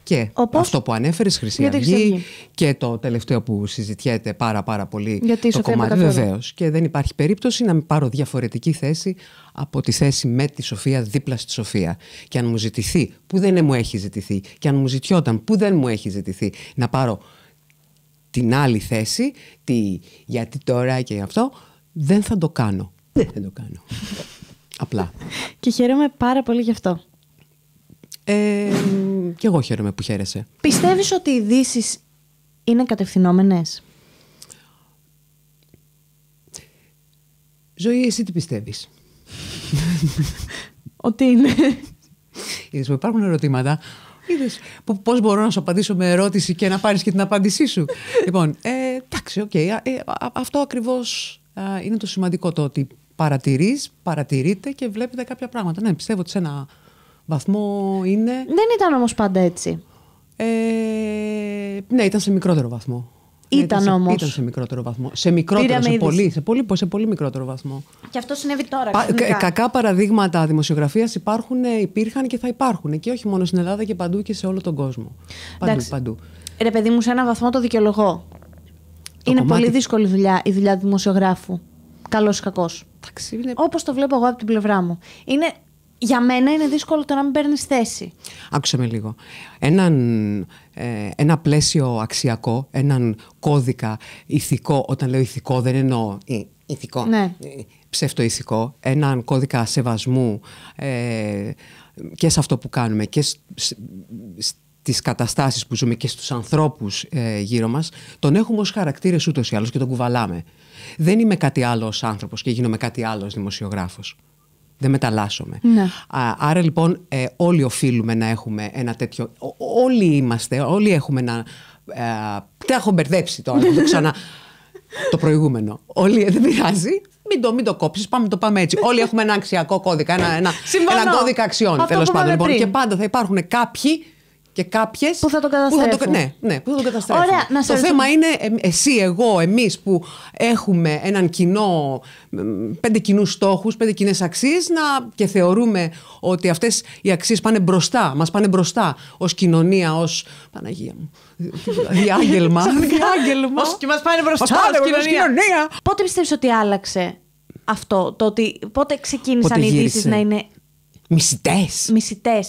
Και Όπως... αυτό που ανέφερες, Χρυσή Αυγή, και το τελευταίο που συζητιέται πάρα πάρα πολύ Γιατί το κομμάτι. Ναι. Βεβαίως. Και δεν υπάρχει περίπτωση να πάρω διαφορετική θέση από τη θέση με τη Σοφία δίπλα στη Σοφία. Και αν μου ζητηθεί, που δεν μου έχει ζητηθεί, και αν μου ζητιόταν, που δεν μου έχει ζητηθεί, να πάρω την άλλη θέση, τη γιατί τώρα και γι' αυτό, δεν θα το κάνω. Δεν θα το κάνω. Απλά. Και χαίρομαι πάρα πολύ γι' αυτό. Ε, και εγώ χαίρομαι που χαίρεσαι. Πιστεύεις ότι οι ειδήσεις είναι κατευθυνόμενες? Ζωή, εσύ τι πιστεύεις. ότι είναι. Είδες που υπάρχουν ερωτήματα. Είδες πώς μπορώ να σου απαντήσω με ερώτηση και να πάρεις και την απάντησή σου. λοιπόν, ε, εντάξει, οκ. Ε, αυτό ακριβώς είναι το σημαντικό το ότι παρατηρείς, παρατηρείτε και βλέπετε κάποια πράγματα. Ναι, πιστεύω ότι σε ένα βαθμό είναι. Δεν ήταν όμως πάντα έτσι. Ε, ναι, ήταν σε μικρότερο βαθμό. Ναι, ήταν, ήταν όμως. Ήταν σε μικρότερο βαθμό. Σε μικρότερο, σε πολύ, σε πολύ, σε πολύ μικρότερο βαθμό. Και αυτό συνέβη τώρα. Πα, κα, κακά παραδείγματα δημοσιογραφίας υπάρχουν, ε, υπήρχαν και θα υπάρχουν. Και όχι μόνο στην Ελλάδα και παντού και σε όλο τον κόσμο. Παντού, Εντάξει. παντού. Ρε παιδί μου, σε έναν βαθμό το δικαιολογώ. είναι πολύ δύσκολη δουλειά η δουλειά του δημοσιογράφου. Καλός ή κακός. Είναι... Όπως το βλέπω εγώ από την πλευρά μου. Είναι για μένα είναι δύσκολο το να μην παίρνεις θέση. Άκουσα με λίγο. Έναν, ε, ένα πλαίσιο αξιακό, έναν κώδικα ηθικό, όταν λέω ηθικό δεν εννοώ ε, ηθικό, ναι. Ε, ψευτοηθικό, έναν κώδικα σεβασμού ε, και σε αυτό που κάνουμε και στις καταστάσεις που ζούμε και στους ανθρώπους γύρω μας, τον έχουμε ως χαρακτήρες ούτως ή άλλως και τον κουβαλάμε. Δεν είμαι κάτι άλλος ως άνθρωπος και γίνομαι κάτι άλλος δημοσιογράφος δεν μεταλλάσσομαι. Ναι. Άρα λοιπόν ε, όλοι οφείλουμε να έχουμε ένα τέτοιο... Όλοι είμαστε, όλοι έχουμε ένα... Ε, Τι έχω μπερδέψει τώρα, το ξανά... το προηγούμενο. Όλοι, ε, δεν πειράζει, μην το, μην το κόψεις, πάμε το πάμε έτσι. Όλοι έχουμε ένα αξιακό κώδικα, ένα, ένα, κώδικα αξιών τέλο πάντων. Λοιπόν, και πάντα θα υπάρχουν κάποιοι και κάποιες. Που θα τον καταστρέψουν. το, ναι, ναι, που θα τον καταστρέψουν. Ωραία, να το θέμα είναι εσύ, εγώ, εμείς που έχουμε έναν κοινό, πέντε κοινούς στόχους, πέντε κοινές αξίες να, και θεωρούμε ότι αυτές οι αξίες πάνε μπροστά, μας πάνε μπροστά ως κοινωνία, ως. Παναγία μου. Διάγγελμα. Διάγγελμα. Και μας πάνε μπροστά ω κοινωνία. Πότε πιστεύεις ότι άλλαξε αυτό, το ότι πότε ξεκίνησαν πότε οι ειδήσει να είναι Μισητές. Μισητές.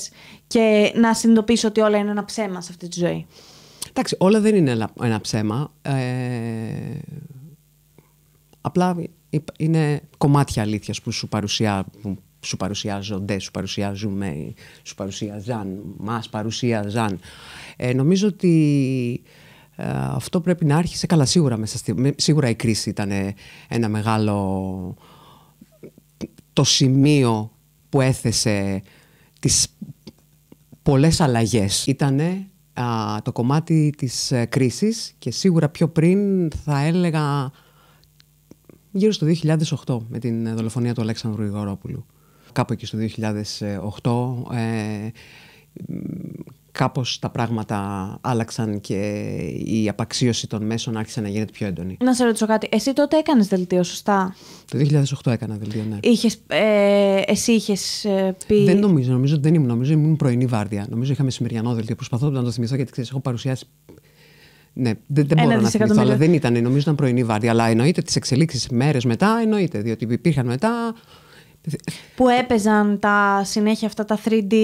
Και να συνειδητοποιήσω ότι όλα είναι ένα ψέμα σε αυτή τη ζωή. Εντάξει, όλα δεν είναι ένα ψέμα. Ε, απλά είναι κομμάτια αλήθειας που σου, παρουσιάζουν, σου παρουσιάζονται, σου παρουσιάζουμε, σου παρουσιάζαν, μας παρουσιάζαν. Ε, νομίζω ότι ε, αυτό πρέπει να άρχισε καλά σίγουρα μέσα στη, σίγουρα η κρίση ήταν ένα μεγάλο το σημείο που έθεσε τις πολλές αλλαγές ήταν το κομμάτι της ε, κρίσης και σίγουρα πιο πριν θα έλεγα γύρω στο 2008 με την ε, δολοφονία του Αλέξανδρου Ιγορόπουλου. Κάπου εκεί στο 2008 κάπως τα πράγματα άλλαξαν και η απαξίωση των μέσων άρχισε να γίνεται πιο έντονη. Να σε ρωτήσω κάτι. Εσύ τότε έκανες δελτίο, σωστά. Το 2008 έκανα δελτίο, ναι. Είχες, ε, εσύ είχες ε, πει... Δεν νομίζω, νομίζω δεν ήμουν. Νομίζω ήμουν πρωινή βάρδια. Νομίζω είχαμε σημεριανό δελτίο. Προσπαθώ να το θυμηθώ γιατί ξέρεις, έχω παρουσιάσει ναι, δεν, δεν μπορώ να θυμηθώ, αλλά δεν ήταν. Νομίζω ήταν πρωινή βάρδια. Αλλά εννοείται τις εξελίξεις μέρες μετά, εννοείται. Διότι υπήρχαν μετά που έπαιζαν τα συνέχεια αυτά τα 3D,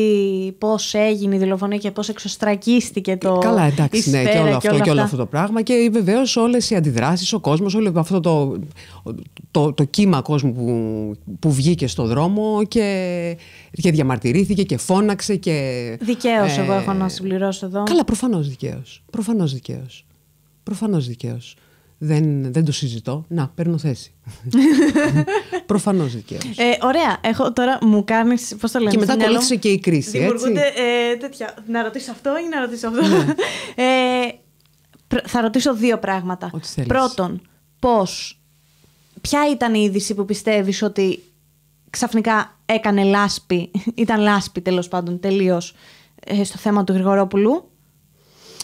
πώς έγινε η δολοφονία και πώ εξωστρακίστηκε το. Καλά, εντάξει, ναι, και όλο, αυτό, αυτό το πράγμα. Και βεβαίως όλες οι αντιδράσεις, ο κόσμος, όλο αυτό το, το, το, κύμα κόσμου που, που βγήκε στο δρόμο και, διαμαρτυρήθηκε και φώναξε. Και, δικαίως, εγώ ε, έχω να συμπληρώσω εδώ. Καλά, προφανώς δικαίως. Προφανώς δικαίως. Προφανώς δικαίως. Δεν, δεν το συζητώ. Να, παίρνω θέση. Προφανώς δικαίως. Ε, ωραία. Έχω, τώρα μου κάνεις. Πώς το λες Και μετά ακολούθησε και η κρίση. Δημιουργούνται ε, τέτοια. Να ρωτήσω αυτό ή να ρωτήσω αυτό. Ναι. ε, θα ρωτήσω δύο πράγματα. Πρώτον, πώς. Ποια ήταν η είδηση που πιστεύεις ότι ξαφνικά έκανε λάσπη, ήταν λάσπη τέλος πάντων τελείως ε, στο θέμα του Γρηγορόπουλου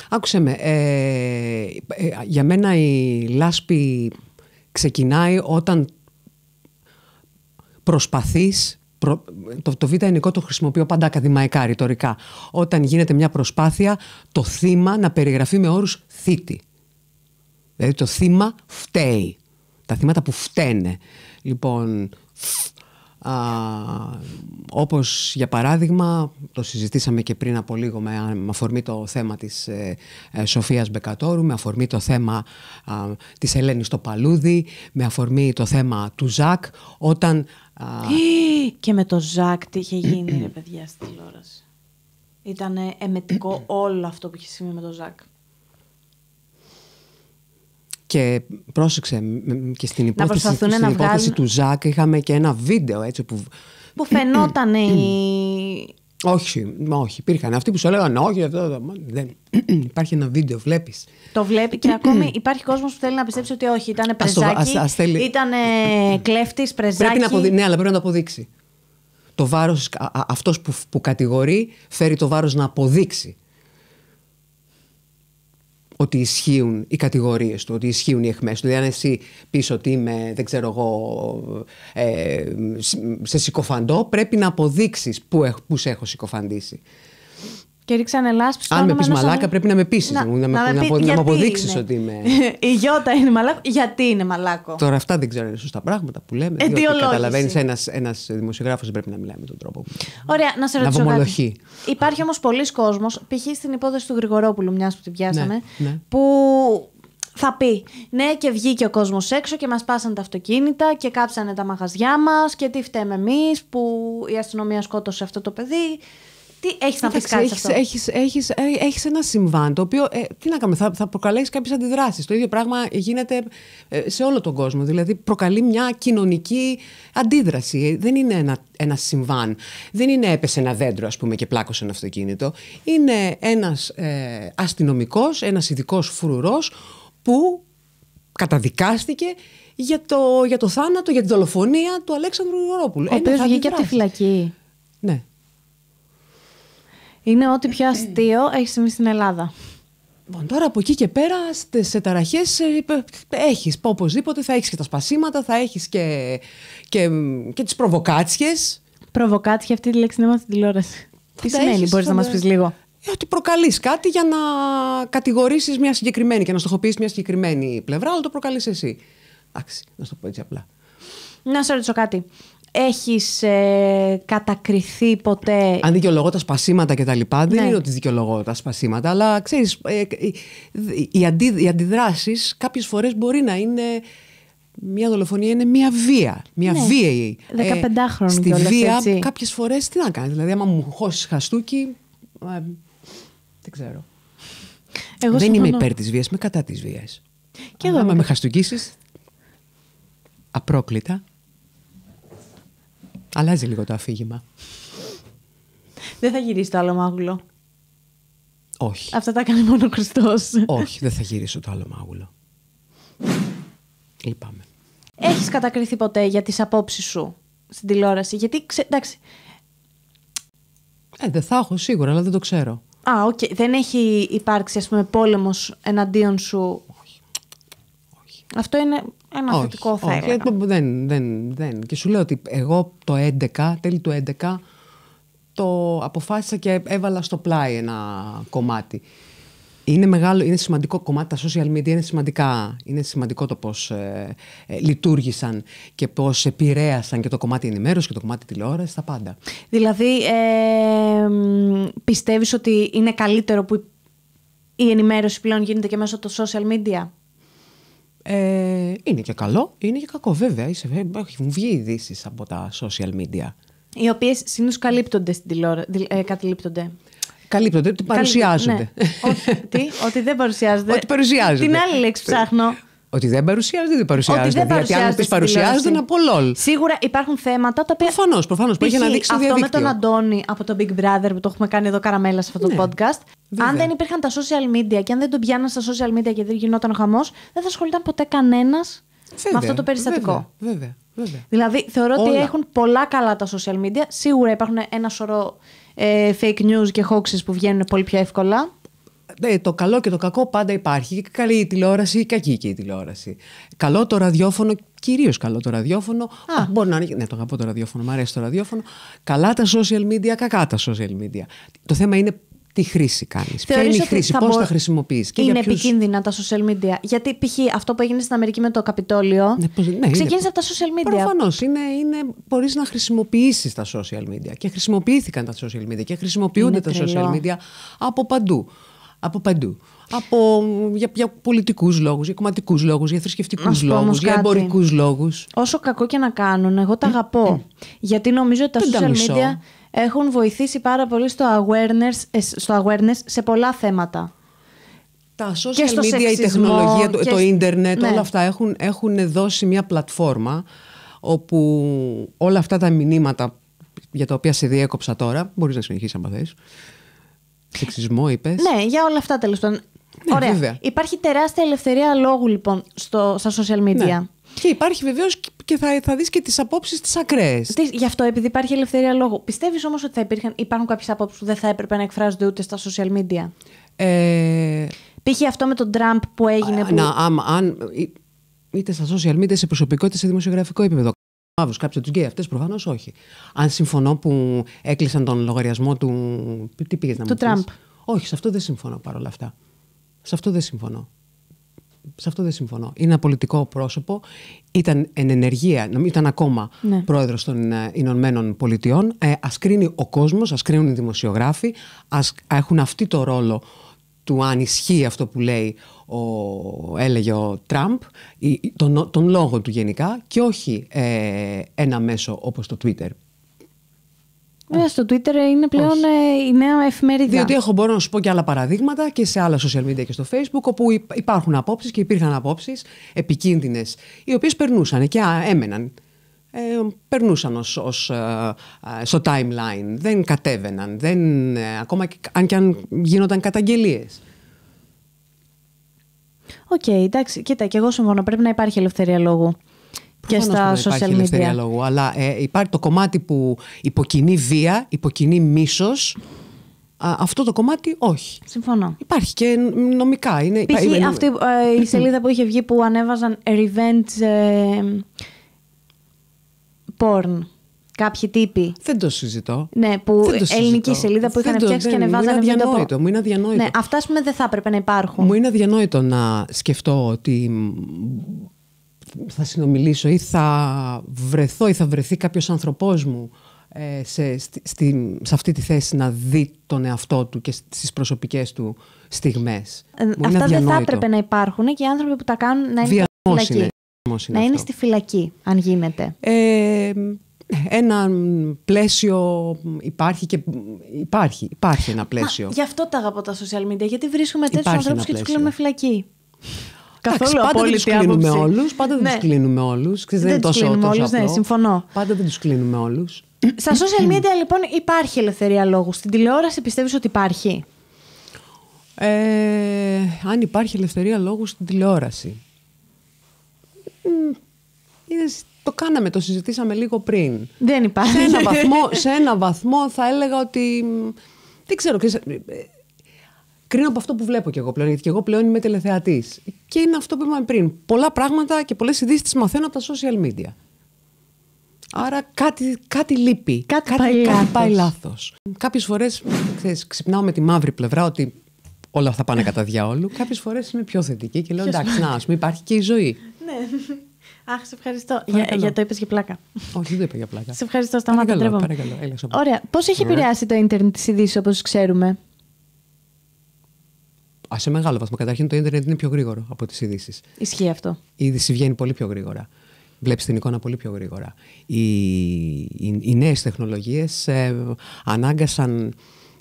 Άκουσε με, ε, ε, για μένα η λάσπη ξεκινάει όταν προσπαθείς το, το β' ενικό το χρησιμοποιώ πάντα ακαδημαϊκά, ρητορικά. Όταν γίνεται μια προσπάθεια, το θύμα να περιγραφεί με όρους θήτη. Δηλαδή το θύμα φταίει. Τα θύματα που φταίνε. Λοιπόν, Α, όπως για παράδειγμα, το συζητήσαμε και πριν από λίγο με, αφορμή το θέμα της ε, ε, Σοφίας Μπεκατόρου, με αφορμή το θέμα α, της Ελένης το Παλούδι, με αφορμή το θέμα του Ζακ, όταν... Και με το Ζακ τι είχε γίνει ρε παιδιά στην τηλεόραση. Ήταν εμετικό όλο αυτό που είχε συμβεί με το Ζακ. Και πρόσεξε, και στην υπόθεση, στην υπόθεση του Ζακ είχαμε και ένα βίντεο έτσι που... Που φαινόταν η... Όχι, όχι. Υπήρχαν αυτοί που σου έλεγαν όχι, αυτό, δεν. υπάρχει ένα βίντεο, βλέπεις. Το βλέπει και ακόμη υπάρχει κόσμος που θέλει να πιστέψει ότι όχι, ήταν πρεζάκι. ήτανε κλέφτης, Ήταν κλέφτη, πρεζάκι. Ναι, αλλά πρέπει να το αποδείξει. Το βάρος, αυτός που, που κατηγορεί φέρει το βάρος να αποδείξει ότι ισχύουν οι κατηγορίες του, ότι ισχύουν οι εχμές του. Δηλαδή αν εσύ πεις ότι είμαι, δεν ξέρω εγώ, ε, σε συκοφαντώ, πρέπει να αποδείξεις που, που σε έχω συκοφαντήσει. Και ρίξανε λάσπη στο Αν με πει μαλάκα, πρέπει να με πείσεις. Να, να, να, να, μου αποδείξει ότι είμαι. η Γιώτα είναι μαλάκο. Γιατί είναι μαλάκο. Τώρα αυτά δεν ξέρω είναι σωστά πράγματα που λέμε. Ε, διότι καταλαβαίνεις, ένας δημοσιογράφος δεν πρέπει να μιλάει με τον τρόπο που. Ωραία, να σε ρωτήσω. Να κάτι. Υπάρχει όμως πολλοί κόσμος, π.χ. στην υπόθεση του Γρηγορόπουλου, μιας που την πιάσαμε, ναι, ναι. που θα πει ναι και βγήκε ο κόσμος έξω και μας πάσαν τα αυτοκίνητα και κάψανε τα μαγαζιά μας και τι φταίμε εμείς που η αστυνομία σκότωσε αυτό το παιδί τι έχεις να πεις κάτι. Έχεις, Έχεις, έχεις, έχεις, ένα συμβάν το οποίο. Ε, τι να κάνουμε, θα, θα προκαλέσεις κάποιες αντιδράσεις. Το ίδιο πράγμα γίνεται ε, σε όλο τον κόσμο. Δηλαδή, προκαλεί μια κοινωνική αντίδραση. Δεν είναι ένα, ένα συμβάν. Δεν είναι έπεσε ένα δέντρο, ας πούμε, και πλάκωσε ένα αυτοκίνητο. Είναι ένας ε, αστυνομικός, ένας ειδικός φρουρός που καταδικάστηκε για το, για θάνατο, για την δολοφονία του Αλέξανδρου του Ο οποίο βγήκε από τη φυλακή. Ναι είναι ό,τι πιο ε, ε. αστείο έχει συμβεί στην Ελλάδα. Λοιπόν, τώρα από εκεί και πέρα σε ταραχέ ε, έχει. Οπωσδήποτε θα έχεις και τα σπασίματα, θα έχεις και, και, και τις προβοκάτσιες. Προβοκάτσια, αυτή τη λέξη δεν στην τηλεόραση. Τι σημαίνει, μπορείς να μα πεις λίγο. ότι προκαλείς κάτι για να κατηγορήσεις μια συγκεκριμένη και να στοχοποιήσεις μια συγκεκριμένη πλευρά, αλλά το προκαλείς εσύ. Εντάξει, να σου το πω έτσι απλά. Να σε ρωτήσω κάτι έχεις ε, κατακριθεί ποτέ. Αν δικαιολογώ τα σπασίματα και τα λοιπά, δεν ναι. είναι ότι δικαιολογώ τα σπασίματα, αλλά ξέρεις, ε, οι, ε, αντι, οι αντιδράσεις κάποιες φορές μπορεί να είναι... Μια δολοφονία είναι μια βία. Μια ναι. βία ε, βίαιη. 15 έτσι. στη βία, κάποιες φορές τι να κάνεις. Δηλαδή, άμα μου χώσεις χαστούκι, δεν ξέρω. Εγώ δεν είμαι υπέρ της βίας, είμαι κατά της βίας. Και με χαστούκίσει. Απρόκλητα. Αλλάζει λίγο το αφήγημα. Δεν θα γυρίσει το άλλο μάγουλο. Όχι. Αυτά τα κάνει μόνο ο Χριστός. Όχι, δεν θα γυρίσω το άλλο μάγουλο. Λυπάμαι. Έχεις κατακριθεί ποτέ για τις απόψεις σου στην τηλεόραση. Γιατί. Ξε... Εντάξει. Ε, δεν θα έχω σίγουρα, αλλά δεν το ξέρω. Α, οκ. Δεν έχει υπάρξει, ας πούμε, πόλεμος εναντίον σου. Όχι. Αυτό είναι ένα όχι, θετικό θα όχι, ε, δεν, δεν, δεν. Και σου λέω ότι εγώ το 11, τέλη του 11, το αποφάσισα και έβαλα στο πλάι ένα κομμάτι. Είναι, μεγάλο, είναι σημαντικό κομμάτι, τα social media είναι σημαντικά. Είναι σημαντικό το πώς ε, ε λειτουργήσαν και πώς επηρέασαν και το κομμάτι ενημέρωσης και το κομμάτι τηλεόρασης, τα πάντα. Δηλαδή, ε, πιστεύεις ότι είναι καλύτερο που η ενημέρωση πλέον γίνεται και μέσω των social media? Ε, είναι και καλό, είναι και κακό. Βέβαια, είσαι, ε, ε, έχουν βγει ειδήσει από τα social media. Οι οποίες συνήθως καλύπτονται στην τηλεόραση. καλύπτονται. Καλύπτονται, ότι παρουσιάζονται. Ναι. ότι, ότι δεν παρουσιάζονται. Ότι παρουσιάζονται. Την άλλη λέξη ναι. ψάχνω. Ότι δεν παρουσιάζουν δεν παρουσιάζεται Ότι δεν γιατί αν μου πει παρουσιάζεται είναι από LOL. Σίγουρα υπάρχουν θέματα τα οποία. Προφανώς, προφανώς. Που έχει αναδείξει Αυτό διαδίκτυο. με τον Αντώνη από το Big Brother που το έχουμε κάνει εδώ καραμέλα σε αυτό το ναι, podcast. Βέβαια. Αν δεν υπήρχαν τα social media και αν δεν τον πιάναν στα social media και δεν γινόταν ο χαμός, δεν θα ασχοληταν ποτέ κανένας με αυτό το περιστατικό. Βέβαια, βέβαια, βέβαια. Δηλαδή θεωρώ ότι έχουν πολλά καλά τα social media. Σίγουρα υπάρχουν ένα σωρό ε, fake news και hoaxes που βγαίνουν πολύ πιο εύκολα. Ναι, το καλό και το κακό πάντα υπάρχει. καλή η τηλεόραση κακή και η τηλεόραση. Καλό το ραδιόφωνο, κυρίως καλό το ραδιόφωνο. Α, μπορεί να είναι. Ναι, το αγαπώ το ραδιόφωνο, μου αρέσει το ραδιόφωνο. Καλά τα social media, κακά τα social media. Το θέμα είναι τι χρήση κάνεις. Ποια είναι η χρήση, πώ τα χρησιμοποιείς. Είναι επικίνδυνα τα social media. Γιατί π.χ. αυτό που έγινε στην Αμερική με το Καπιτόλιο. Ναι, πώς... Ναι, ξεκίνησε από τα social media. Προφανώς. Είναι, είναι, μπορείς να χρησιμοποιήσεις τα social media. Και χρησιμοποιήθηκαν τα social media και χρησιμοποιούνται τα social media από παντού. Από παντού. Από, για, για πολιτικούς λόγους, για κομματικούς λόγους, για θρησκευτικούς λόγους, για εμπορικούς λόγους. Όσο κακό και να κάνουν, εγώ τα αγαπώ. Γιατί νομίζω ότι τα social media έχουν βοηθήσει πάρα πολύ στο awareness, ε, στο awareness σε πολλά θέματα. Τα social media, η τεχνολογία, το ίντερνετ, ναι. όλα αυτά έχουν, έχουν δώσει μια πλατφόρμα όπου όλα αυτά τα μηνύματα για τα οποία σε διέκοψα τώρα, μπορείς να συνεχίσεις αν Σεξισμό, είπες. Ναι, για όλα αυτά τέλος πάντων. Ναι, Υπάρχει τεράστια ελευθερία λόγου λοιπόν στο, στα social ναι. media. Ναι. Και υπάρχει βεβαίως και θα, θα δεις και τις απόψεις τις ακραίες. Γι' αυτό, επειδή υπάρχει ελευθερία λόγου. Πιστεύεις όμως ότι θα υπήρχαν, υπάρχουν κάποιες απόψεις που δεν θα έπρεπε να εκφράζονται ούτε στα social media. Ε... Π.χ. αυτό με τον Τραμπ που έγινε. Α, που... Να, αν, είτε στα social media, σε προσωπικό, είτε σε δημοσιογραφικό επίπεδο μαύρους, κάποιοι τους γκέι, αυτές προφανώς όχι. Αν συμφωνώ που έκλεισαν τον λογαριασμό του. Τι πήγες να μου Του Τραμπ. Όχι, σε αυτό δεν συμφωνώ παρόλα αυτά. Σε αυτό δεν συμφωνώ. Σε αυτό δεν συμφωνώ. Είναι ένα πολιτικό πρόσωπο. Ήταν εν ενεργεία, ήταν ακόμα ναι. πρόεδρος των ε, Ηνωμένων Πολιτειών. Ε, ας κρίνει ο κόσμος, ας κρίνουν οι δημοσιογράφοι, ας έχουν αυτή το ρόλο του αν ισχύει αυτό που λέει ο, έλεγε ο Τραμπ, τον, τον λόγο του γενικά και όχι ε, ένα μέσο όπως το Twitter. Βέβαια, ε, στο Twitter είναι πλέον ε, η νέα εφημερίδα. Διότι έχω, μπορώ να σου πω και άλλα παραδείγματα και σε άλλα social media και στο Facebook, όπου υπάρχουν απόψεις και υπήρχαν απόψεις επικίνδυνες, οι οποίες περνούσαν και έμεναν. Ε, περνούσαν ως, ως, ε, ε, στο timeline, δεν κατέβαιναν, δεν, ακόμα και, αν και αν γίνονταν καταγγελίες. Οκ, okay, εντάξει, κοίτα, και εγώ συμφωνώ, πρέπει να υπάρχει ελευθερία λόγου. Και στα social media. ελευθερία λόγου, αλλά υπάρχει το κομμάτι που υποκινεί βία, υποκινεί μίσος, αυτό το κομμάτι όχι. Συμφωνώ. Υπάρχει και νομικά. Είναι, αυτή η σελίδα που είχε βγει που ανέβαζαν revenge πόρν. Κάποιοι τύποι. Δεν το συζητώ. Ναι, που δεν το συζητώ. ελληνική σελίδα που είχαν φτιάξει και ανεβάζανε Είναι αδιανόητο. Μου είναι αδιανόητο. Ναι, αυτά, ας πούμε, δεν θα έπρεπε να υπάρχουν. Μου είναι αδιανόητο να σκεφτώ ότι θα συνομιλήσω ή θα βρεθώ ή θα βρεθεί κάποιος ανθρωπό μου ε, σε, σε αυτή τη θέση να δει τον εαυτό του και στις προσωπικές του στιγμές. Ε, αυτά δεν θα έπρεπε να υπάρχουν και οι άνθρωποι που τα κάνουν να είναι Διανός είναι είναι Να είναι στη φυλακή, αν γίνεται. Ε, ένα πλαίσιο υπάρχει και υπάρχει, υπάρχει ένα πλαίσιο. Μα, γι' αυτό τα αγαπώ τα social media, γιατί βρίσκουμε τέτοιους ανθρώπους και τους κλείνουμε φυλακή. Καθόλου πάντα δεν τους κλείνουμε όλους, πάντα δεν ναι. τους κλείνουμε όλους. δεν, δεν είναι κλείνουμε ναι, συμφωνώ. Πάντα δεν τους κλείνουμε όλους. Στα social media λοιπόν υπάρχει ελευθερία λόγου. Στην τηλεόραση πιστεύεις ότι υπάρχει. Ε, αν υπάρχει ελευθερία λόγου στην τηλεόραση το κάναμε, το συζητήσαμε λίγο πριν. Δεν υπάρχει. Σε ένα βαθμό, σε ένα βαθμό θα έλεγα ότι. Δεν ξέρω, ξέρεις, ε, ε, Κρίνω από αυτό που βλέπω κι εγώ πλέον, γιατί κι εγώ πλέον είμαι τελεθεατή. Και είναι αυτό που είπαμε πριν. Πολλά πράγματα και πολλές ειδήσεις τις μαθαίνω από τα social media. Άρα κάτι, κάτι λείπει. Κάτι, κάτι πάει, κάτι πάει λάθος. Κάποιες φορές ξυπνάω με τη μαύρη πλευρά ότι όλα θα πάνε κατά διαόλου. Κάποιες φορές είμαι πιο θετική και λέω εντάξει, να ας πούμε, υπάρχει και η ζωή. Ναι. Αχ, σε ευχαριστώ. Για, για, το είπες για πλάκα. Όχι, δεν είπα για πλάκα. Σε ευχαριστώ, σταμάτα τρεβό. Παρακαλώ, Ωραία. Πώς έχει επηρεάσει το ίντερνετ τις ειδήσεις όπως ξέρουμε, Α, σε μεγάλο βαθμό. Καταρχήν το ίντερνετ είναι πιο γρήγορο από τις ειδήσεις. Ισχύει αυτό. Η είδηση βγαίνει πολύ πιο γρήγορα. Βλέπεις την εικόνα πολύ πιο γρήγορα. Οι, οι, οι νέες τεχνολογίες ε, ανάγκασαν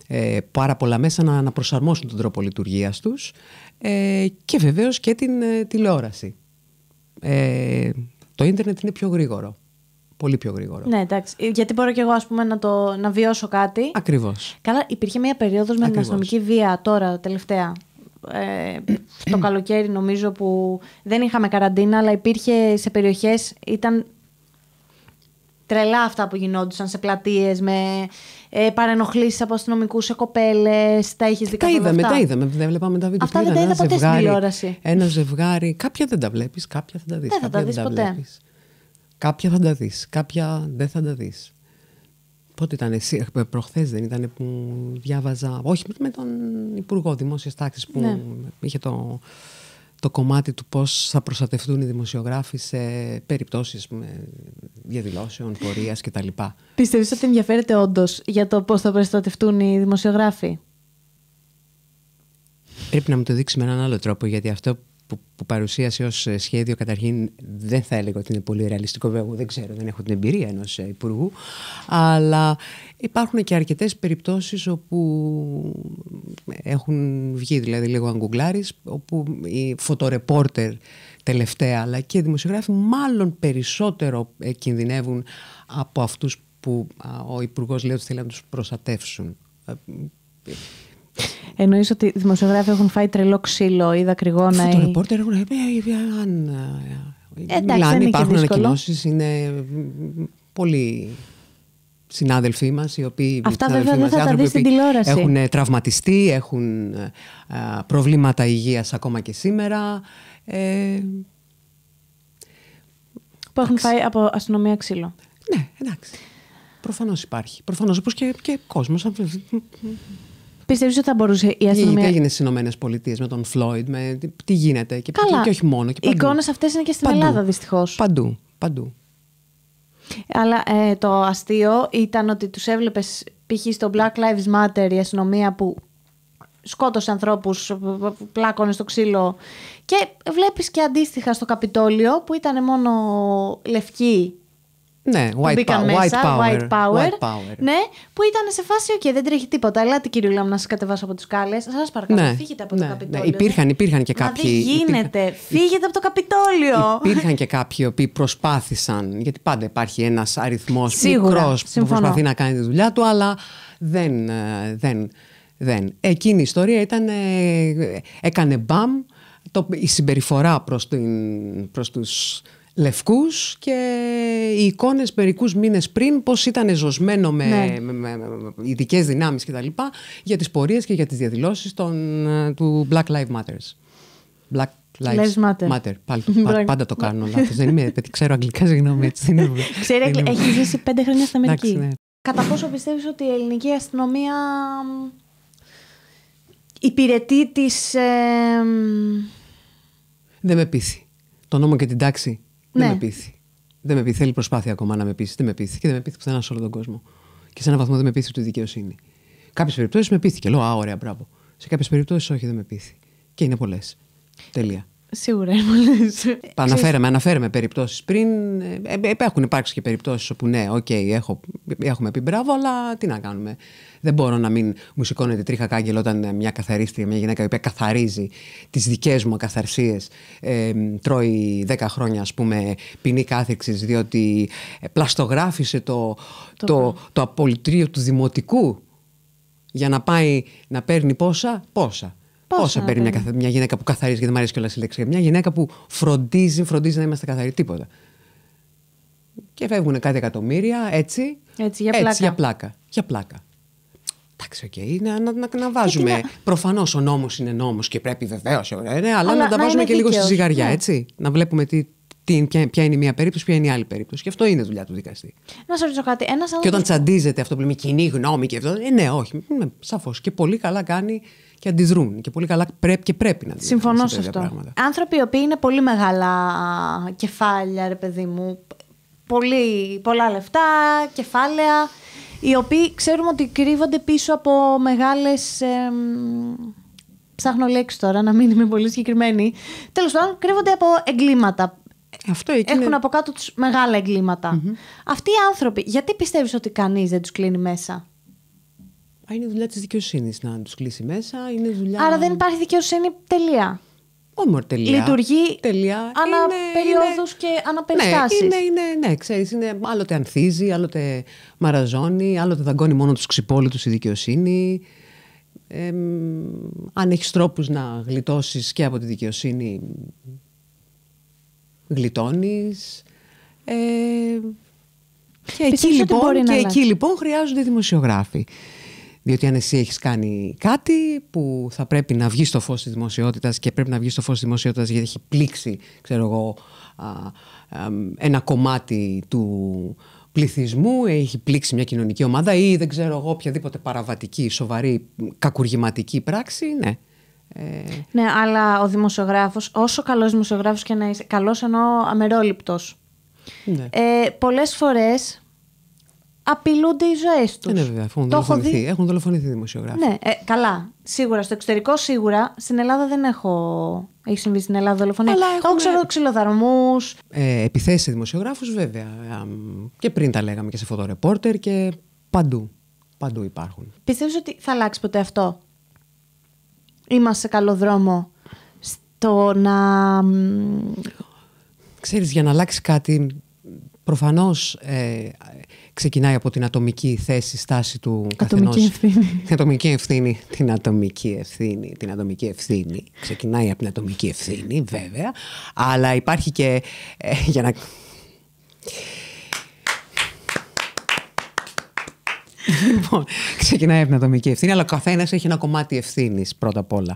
ε, πάρα πολλά μέσα να, να προσαρμόσουν τον τρόπο λειτουργίας τους ε, και βεβαίως και την ε, τηλεόραση. Ε, το ίντερνετ είναι πιο γρήγορο. Πολύ πιο γρήγορο. Ναι, εντάξει. Γιατί μπορώ και εγώ ας πούμε, να, βιώσω κάτι. Ακριβώς. Καλά, υπήρχε μια περίοδος με την αστυνομική βία τώρα, τελευταία. Ε, το καλοκαίρι, νομίζω που δεν είχαμε καραντίνα, αλλά υπήρχε σε περιοχές. Ήταν τρελά αυτά που γινόντουσαν σε πλατείες με ε, παρενοχλήσεις από αστυνομικούς σε κοπέλες. Τα έχεις δει τα είδαμε, τα είδαμε. Δεν βλέπαμε τα βίντεο. Αυτά δεν τα είδα ποτέ στην τηλεόραση. Ένα ζευγάρι. Κάποια δεν τα βλέπεις, κάποια θα τα δεις. Δεν θα τα δει ποτέ. Κάποια θα τα δεις, κάποια δεν θα τα δεις. Πότε ήταν εσύ, ε, προχθές δεν ήταν που διάβαζα. Όχι, με τον Υπουργό Δημόσιας Τάξης που ναι. είχε το το κομμάτι του πώς θα προστατευτούν οι δημοσιογράφοι σε περιπτώσεις με διαδηλώσεων, πορείας κτλ. Πιστεύεις ότι ενδιαφέρεται όντως για το πώς θα προστατευτούν οι δημοσιογράφοι? Πρέπει να μου το δείξει με έναν άλλο τρόπο, γιατί αυτό που, που παρουσίασε ως ε, σχέδιο καταρχήν δεν θα έλεγα ότι είναι πολύ ρεαλιστικό βέβαια δεν ξέρω, δεν έχω την εμπειρία ενός ε, υπουργού αλλά υπάρχουν και αρκετές περιπτώσεις όπου έχουν βγει δηλαδή λίγο αγκουγκλάρις όπου οι φωτορεπόρτερ τελευταία αλλά και οι δημοσιογράφοι μάλλον περισσότερο ε, κινδυνεύουν από αυτούς που ο Υπουργός λέει ότι θέλει να τους προστατεύσουν. Εννοείς ότι οι δημοσιογράφοι έχουν φάει τρελό ξύλο ή δακρυγόνα. Αυτό ή... το ρεπόρτερ έχουν ε, ε, ε, μιλάνε, υπάρχουν ανακοινώσεις είναι πολλοί συνάδελφοί μας, οι οποίοι Αυτά βέβαια δεν θα τα δει στην τηλεόραση. Έχουν τραυματιστεί, έχουν προβλήματα υγείας ακόμα και σήμερα. Ε, που έχουν φάει από αστυνομία ξύλο. Ναι, εντάξει. Προφανώς υπάρχει. Προφανώς όπως και, και κόσμος. Πιστεύεις ότι θα μπορούσε η αστυνομία. Τι έγινε στις Ηνωμένες Πολιτείες με τον Φλόιντ, με... τι γίνεται. Και, Καλά. όχι μόνο. Και οι εικόνες αυτές είναι και στην παντού. Ελλάδα δυστυχώς. Παντού. παντού. Αλλά ε, το αστείο ήταν ότι τους έβλεπες π.χ. στο Black Lives Matter η αστυνομία που σκότωσε ανθρώπους, πλάκωνε στο ξύλο. Και βλέπεις και αντίστοιχα στο Καπιτόλιο που ήταν μόνο λευκοί ναι, white, power, μέσα, white, power, white, power, white power. Ναι, που ήταν σε φάση, οκ, okay, δεν τρέχει τίποτα. Ελάτε, κύριε Λάμ, να σας κατεβάσω από τις κάλε. Σας παρακαλώ, ναι, φύγετε από ναι, το ναι. Καπιτόλιο. Ναι, υπήρχαν, υπήρχαν και κάποιοι. Μα δεν γίνεται. Υπήρχαν, φύγετε από το Καπιτόλιο. Υπήρχαν και κάποιοι οι οποίοι προσπάθησαν. Γιατί πάντα υπάρχει ένας αριθμός μικρός που προσπαθεί να κάνει τη δουλειά του, αλλά δεν. Ε, δεν, δεν. Εκείνη η ιστορία ήταν. Ε, έκανε μπαμ το, η συμπεριφορά προς, την, προς τους λευκούς και οι εικόνες μερικούς μήνες πριν πώς ήταν ζωσμένο με, ναι. με, με, με ειδικές δυνάμεις λοιπά για τις πορείες και για τις διαδηλώσεις των, του Black Lives Matter Black Lives matter. Πάλι, πάντα το κάνω ναι. λάθος. δεν είμαι, ξέρω αγγλικά, συγγνώμη. Έτσι, δεν είμαι, έχει ζήσει πέντε χρόνια στα Αμερική. ναι. Κατά πόσο πιστεύεις ότι η ελληνική αστυνομία υπηρετεί τις... Ε... Δεν με πείθει. Το νόμο και την τάξη δεν ναι. με πείθει. Δεν με πείθει. Θέλει προσπάθεια ακόμα να με πείσει. Δεν με πείθει και δεν με πείθει πουθενά σε όλο τον κόσμο. Και σε έναν βαθμό δεν με πείθει ούτε η δικαιοσύνη. Κάποιες περιπτώσεις με πείθει και λέω Α, ωραία, μπράβο. Σε κάποιες περιπτώσεις όχι, δεν με πείθει. Και είναι πολλές. Τέλεια. Σίγουρα είναι Αναφέραμε, αναφέραμε περιπτώσεις πριν. Ε, ε, έχουν υπάρξει και περιπτώσεις όπου ναι, οκ, okay, έχουμε πει μπράβο, αλλά τι να κάνουμε. Δεν μπορώ να μην μου σηκώνεται τρίχα κάγκελ όταν μια καθαρίστρια, μια γυναίκα η οποία καθαρίζει τις δικές μου ακαθαρσίες, ε, τρώει 10 χρόνια ας πούμε, ποινή κάθεξης, διότι ε, πλαστογράφησε το, το, το, το απολυτρίο του δημοτικού για να πάει να παίρνει πόσα, πόσα. Πόσα παίρνει μια, γυναίκα που καθαρίζει, γιατί δεν μου αρέσει κιόλας η λέξη. Μια γυναίκα που φροντίζει, φροντίζει να είμαστε καθαροί. Τίποτα. Και φεύγουν κάτι εκατομμύρια έτσι. Έτσι για πλάκα. για πλάκα. Για πλάκα. Εντάξει, okay, να, να, να, να βάζουμε. Να... Προφανώς ο νόμος είναι νόμος και πρέπει βεβαίως. Ναι, αλλά, να τα βάζουμε και λίγο στη ζυγαριά, ναι. έτσι. Να βλέπουμε τι, τι, ποια, ποια, είναι η μία περίπτωση, ποια είναι η άλλη περίπτωση. Και αυτό είναι δουλειά του δικαστή. Να σας ρωτήσω κάτι. Ένας και όταν τσαντίζεται αυτό που λέμε κοινή γνώμη και αυτό. Ε, ναι, όχι. Σαφώς. Και πολύ καλά κάνει και αντιδρούν. Και πολύ καλά πρέπει και πρέπει να αντιδρούν. Συμφωνώ σε αυτό. Πράγματα. Άνθρωποι οι οποίοι είναι πολύ μεγάλα κεφάλια, ρε παιδί μου. Πολύ, πολλά λεφτά, κεφάλαια, οι οποίοι ξέρουμε ότι κρύβονται πίσω από μεγάλες. Ε, ψάχνω λέξη τώρα, να μην είμαι πολύ συγκεκριμένη. Τέλος πάντων, κρύβονται από εγκλήματα. Έχουν από κάτω τους μεγάλα Αυτοί οι άνθρωποι, γιατί πιστεύεις ότι κανείς δεν τους κλείνει μέσα είναι δουλειά της δικαιοσύνης να τους κλείσει μέσα. Είναι δουλειά... Άρα δεν υπάρχει δικαιοσύνη τελεία. Όμορφη τελεία. Λειτουργεί τελεία. ανα είναι... και αναπεριστάσεις. Ναι, είναι, είναι, ναι, ξέρεις, είναι άλλοτε ανθίζει, άλλοτε μαραζώνει, άλλοτε δαγκώνει μόνο τους ξυπόλοιπου η δικαιοσύνη. Ε, αν έχεις τρόπους να γλιτώσεις και από τη δικαιοσύνη, γλιτώνεις. Ε, και, εκεί, λοιπόν, και εκεί λοιπόν χρειάζονται δημοσιογράφοι. Διότι αν εσύ έχεις κάνει κάτι που θα πρέπει να βγει στο φως της δημοσιότητας και πρέπει να βγει στο φως της δημοσιότητας γιατί έχει πλήξει, ξέρω εγώ, ένα κομμάτι του πληθυσμού, έχει πλήξει μια κοινωνική ομάδα ή δεν ξέρω εγώ οποιαδήποτε παραβατική, σοβαρή, κακουργηματική πράξη, ναι. Ε, ναι, αλλά ο δημοσιογράφος, όσο καλός δημοσιογράφος και να είσαι, καλός εννοώ αμερόληπτος. Ναι. Ε, πολλές φορές απειλούνται οι ζωές τους. Ε, ναι, βέβαια, έχουν δολοφονηθεί. Έχουν δολοφονηθεί δημοσιογράφοι. Ναι, ε, καλά. Σίγουρα. Στο εξωτερικό σίγουρα. Στην Ελλάδα δεν έχω. Έχει συμβεί στην Ελλάδα δολοφονία. Αλλά ε, σε Εγώ ξέρω ξυλοδαρμούς. Ε, Επιθέσεις σε δημοσιογράφους, βέβαια. Και πριν τα λέγαμε και σε φωτορεπόρτερ και παντού. Παντού υπάρχουν. Πιστεύω ότι θα αλλάξει ποτέ αυτό. Είμαστε σε καλό δρόμο στο να. Ξέρεις, για να αλλάξει κάτι, προφανώς ε, ξεκινάει από την ατομική θέση, στάση του καθενό. Ατομική ευθύνη. ατομική ευθύνη. Την ατομική ευθύνη. Την ατομική ευθύνη. Ξεκινάει από την ατομική ευθύνη, βέβαια. Αλλά υπάρχει και. Ε, για να... λοιπόν, ξεκινάει η την ατομική ευθύνη, αλλά ο καθένας έχει ένα κομμάτι ευθύνης πρώτα απ' όλα.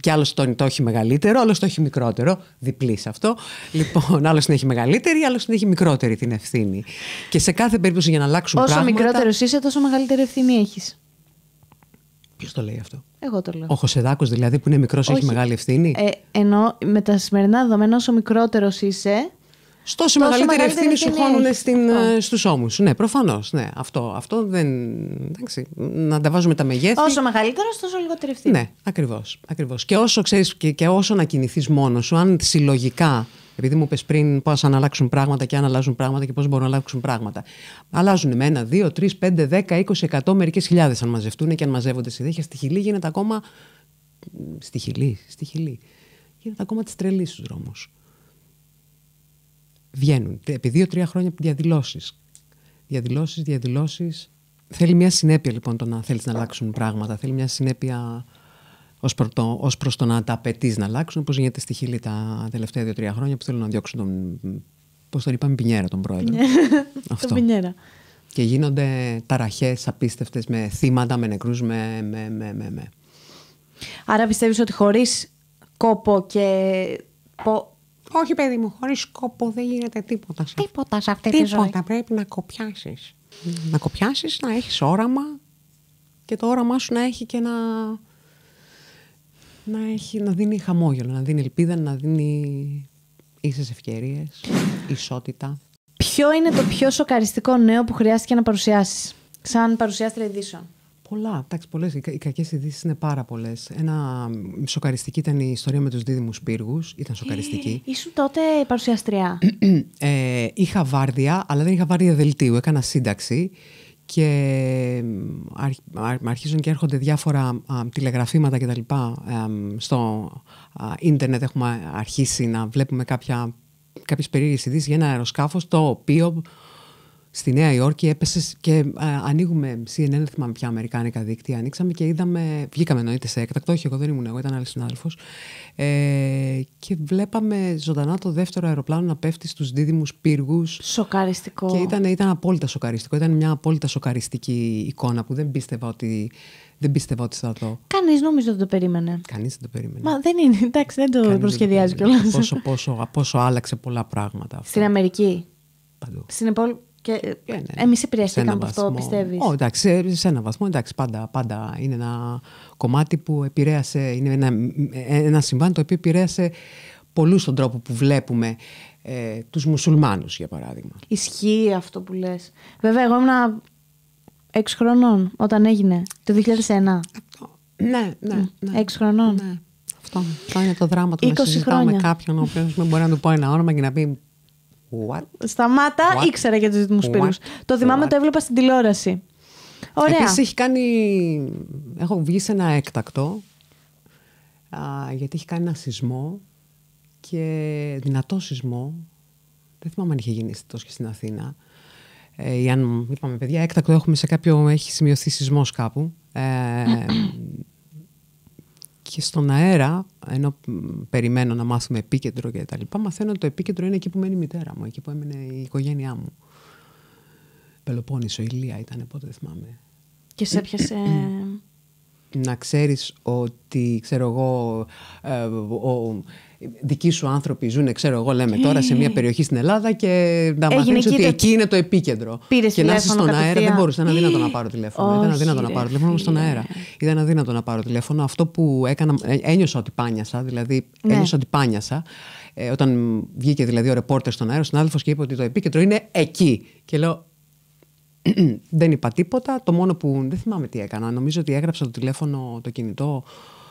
Και άλλος το έχει μεγαλύτερο, άλλος το έχει μικρότερο. Διπλής αυτό. Λοιπόν, άλλος την έχει μεγαλύτερη, άλλος την έχει μικρότερη την ευθύνη. Και σε κάθε περίπτωση για να αλλάξουν Όσο πράγματα. Όσο μικρότερος είσαι, τόσο μεγαλύτερη ευθύνη έχεις. Ποιος το λέει αυτό. Εγώ το λέω. Ο Χωσεδάκος δηλαδή που είναι μικρός έχει μεγάλη ευθύνη. Ε, ενώ με τα σημερινά δεδομένα, όσο μικρότερος είσαι, στο τόσο μεγαλύτερη ευθύνη σου χώνουν ε, στους ώμους. Ναι, προφανώς. Ναι. Αυτό, αυτό δεν... Εντάξει, να τα βάζουμε τα μεγέθη. Όσο μεγαλύτερο, τόσο λιγότερη ευθύνη. Ναι, ακριβώς. ακριβώς. Και, όσο, και, και όσο να κινηθείς μόνος σου, αν συλλογικά επειδή μου είπε πριν πώς αν αλλάξουν πράγματα και αν αλλάζουν πράγματα και πώς μπορούν να αλλάξουν πράγματα. Αλλάζουν με ένα, δύο, τρεις, πέντε, δέκα, είκοσι, εκατό, μερικές χιλιάδες αν μαζευτούν και αν μαζεύονται συνέχεια. Στη Χιλή γίνεται ακόμα. Στη Χιλή, στη Χιλή. Γίνεται ακόμα τη τρελής στους δρόμους βγαίνουν. Επί δύο-τρία χρόνια διαδηλώσεις. Διαδηλώσεις, διαδηλώσεις. Θέλει μια συνέπεια λοιπόν το να θέλεις να αλλάξουν πράγματα. Θέλει μια συνέπεια ως προς το, προς το να τα απαιτείς να αλλάξουν, όπως γίνεται στη Χίλη τα τελευταία δύο-τρία χρόνια που θέλουν να διώξουν τον. Πώς τον είπαμε, Πινιέρα τον πρόεδρο. Ναι. Αυτό. Τον Πινιέρα. Και γίνονται ταραχές απίστευτες με θύματα, με νεκρούς, με, με, με, με, Άρα πιστεύεις ότι χωρίς κόπο και όχι, παιδί μου, χωρίς σκόπο δεν γίνεται τίποτα. Σε... Τίποτα σε αυτή τίποτα. τη ζωή. Τίποτα. Πρέπει να κοπιάσεις. Να κοπιάσεις, να έχεις όραμα και το όραμά σου να έχει και να. Να, έχει, να δίνει χαμόγελο, να δίνει ελπίδα, να δίνει ίσες ευκαιρίες, ισότητα. Ποιο είναι το πιο σοκαριστικό νέο που χρειάστηκε να παρουσιάσεις, σαν παρουσιάστρια ειδήσεων. Πολλά. Εντάξει, πολλές. Οι κακές ειδήσεις είναι πάρα πολλές. Ένα σοκαριστική ήταν η ιστορία με τους δίδυμους πύργους. Ήταν σοκαριστική. Ε, ήσουν τότε παρουσιαστριά. ε, είχα βάρδια, αλλά δεν είχα βάρδια δελτίου. Έκανα σύνταξη και αρχίζουν και έρχονται διάφορα τηλεγραφήματα κτλ. Ε, στο ίντερνετ έχουμε αρχίσει να βλέπουμε κάποιε κάποιες περίεργες για ένα αεροσκάφος το οποίο στη Νέα Υόρκη έπεσε και ανοίγουμε CNN, δεν θυμάμαι πια αμερικάνικα δίκτυα, ανοίξαμε και είδαμε, βγήκαμε εννοείται σε έκτακτο, όχι εγώ δεν ήμουν εγώ, ήταν άλλος συνάδελφος, ε, και βλέπαμε ζωντανά το δεύτερο αεροπλάνο να πέφτει στους δίδυμους πύργους. Σοκαριστικό. Και ήταν, ήταν απόλυτα σοκαριστικό, ήταν μια απόλυτα σοκαριστική εικόνα που δεν πίστευα ότι δεν πίστευα ότι θα δω. Κανείς νομίζω δεν το περίμενε. Κανείς δεν το περίμενε. Μα δεν είναι, εντάξει, δεν το Κανείς προσχεδιάζει κιόλας. Πόσο, πόσο, πόσο άλλαξε πολλά πράγματα. Στην Αμερική. Παντού. Στην και ε, ναι. εμείς επηρεαστήκαμε από αυτό, πιστεύει. Oh, εντάξει, σε έναν βαθμό. Εντάξει, πάντα, είναι ένα κομμάτι που επηρέασε, είναι ένα, ένα συμβάν το οποίο επηρέασε πολλούς τον τρόπο που βλέπουμε ε, τους μουσουλμάνους για παράδειγμα. Ισχύει αυτό που λες. Βέβαια εγώ ήμουν 6 χρονών όταν έγινε, το 2001. Ναι, ναι, ναι. 6 χρονών. Ναι. Αυτό, είναι το δράμα του να συζητάω με κάποιον ο οποίος μπορεί να του πω ένα όνομα και να πει What? Σταμάτα, What? ήξερα για τους ρυθμούς Το θυμάμαι, το έβλεπα στην τηλεόραση. Ωραία. Επίσης έχει κάνει... Έχω βγει σε ένα έκτακτο, γιατί έχει κάνει ένα σεισμό και δυνατό σεισμό. Δεν θυμάμαι αν είχε γίνει τόσο και στην Αθήνα. Ε, ή αν είπαμε, παιδιά, έκτακτο έχουμε σε κάποιο... Έχει σημειωθεί σεισμός κάπου. Ε, και στον αέρα, ενώ περιμένω να μάθουμε επίκεντρο και τα λοιπά, μαθαίνω ότι το επίκεντρο είναι εκεί που μένει η μητέρα μου, εκεί που έμενε η οικογένειά μου. Πελοπόννησο, Ηλία ήταν πότε, θυμάμαι. Και σε έπιασε ε, ε, ε, να ξέρεις ότι, ξέρω εγώ, ε, ο, δικοί σου άνθρωποι ζουν, ξέρω εγώ, λέμε τώρα, σε μια περιοχή στην Ελλάδα και να μαθαίνει ότι εκεί είναι το επίκεντρο. Πήρες και να είσαι στον αέρα, δεν μπορούσα. Ήταν αδύνατο να πάρω τηλέφωνο. Όχι, ήταν αδύνατο να πάρω τηλέφωνο στον αέρα. Ήταν αδύνατο να πάρω τηλέφωνο. Αυτό που έκανα, ε, ένιωσα ότι πάνιασα, δηλαδή ναι. ένιωσα ότι πάνιασα. Ε, όταν βγήκε δηλαδή ο ρεπόρτερ στον αέρα, ο συνάδελφος και είπε ότι το επίκεντρο είναι εκεί. Και λέω, δεν είπα τίποτα. Το μόνο που δεν θυμάμαι τι έκανα. Νομίζω ότι έγραψα το τηλέφωνο, το κινητό.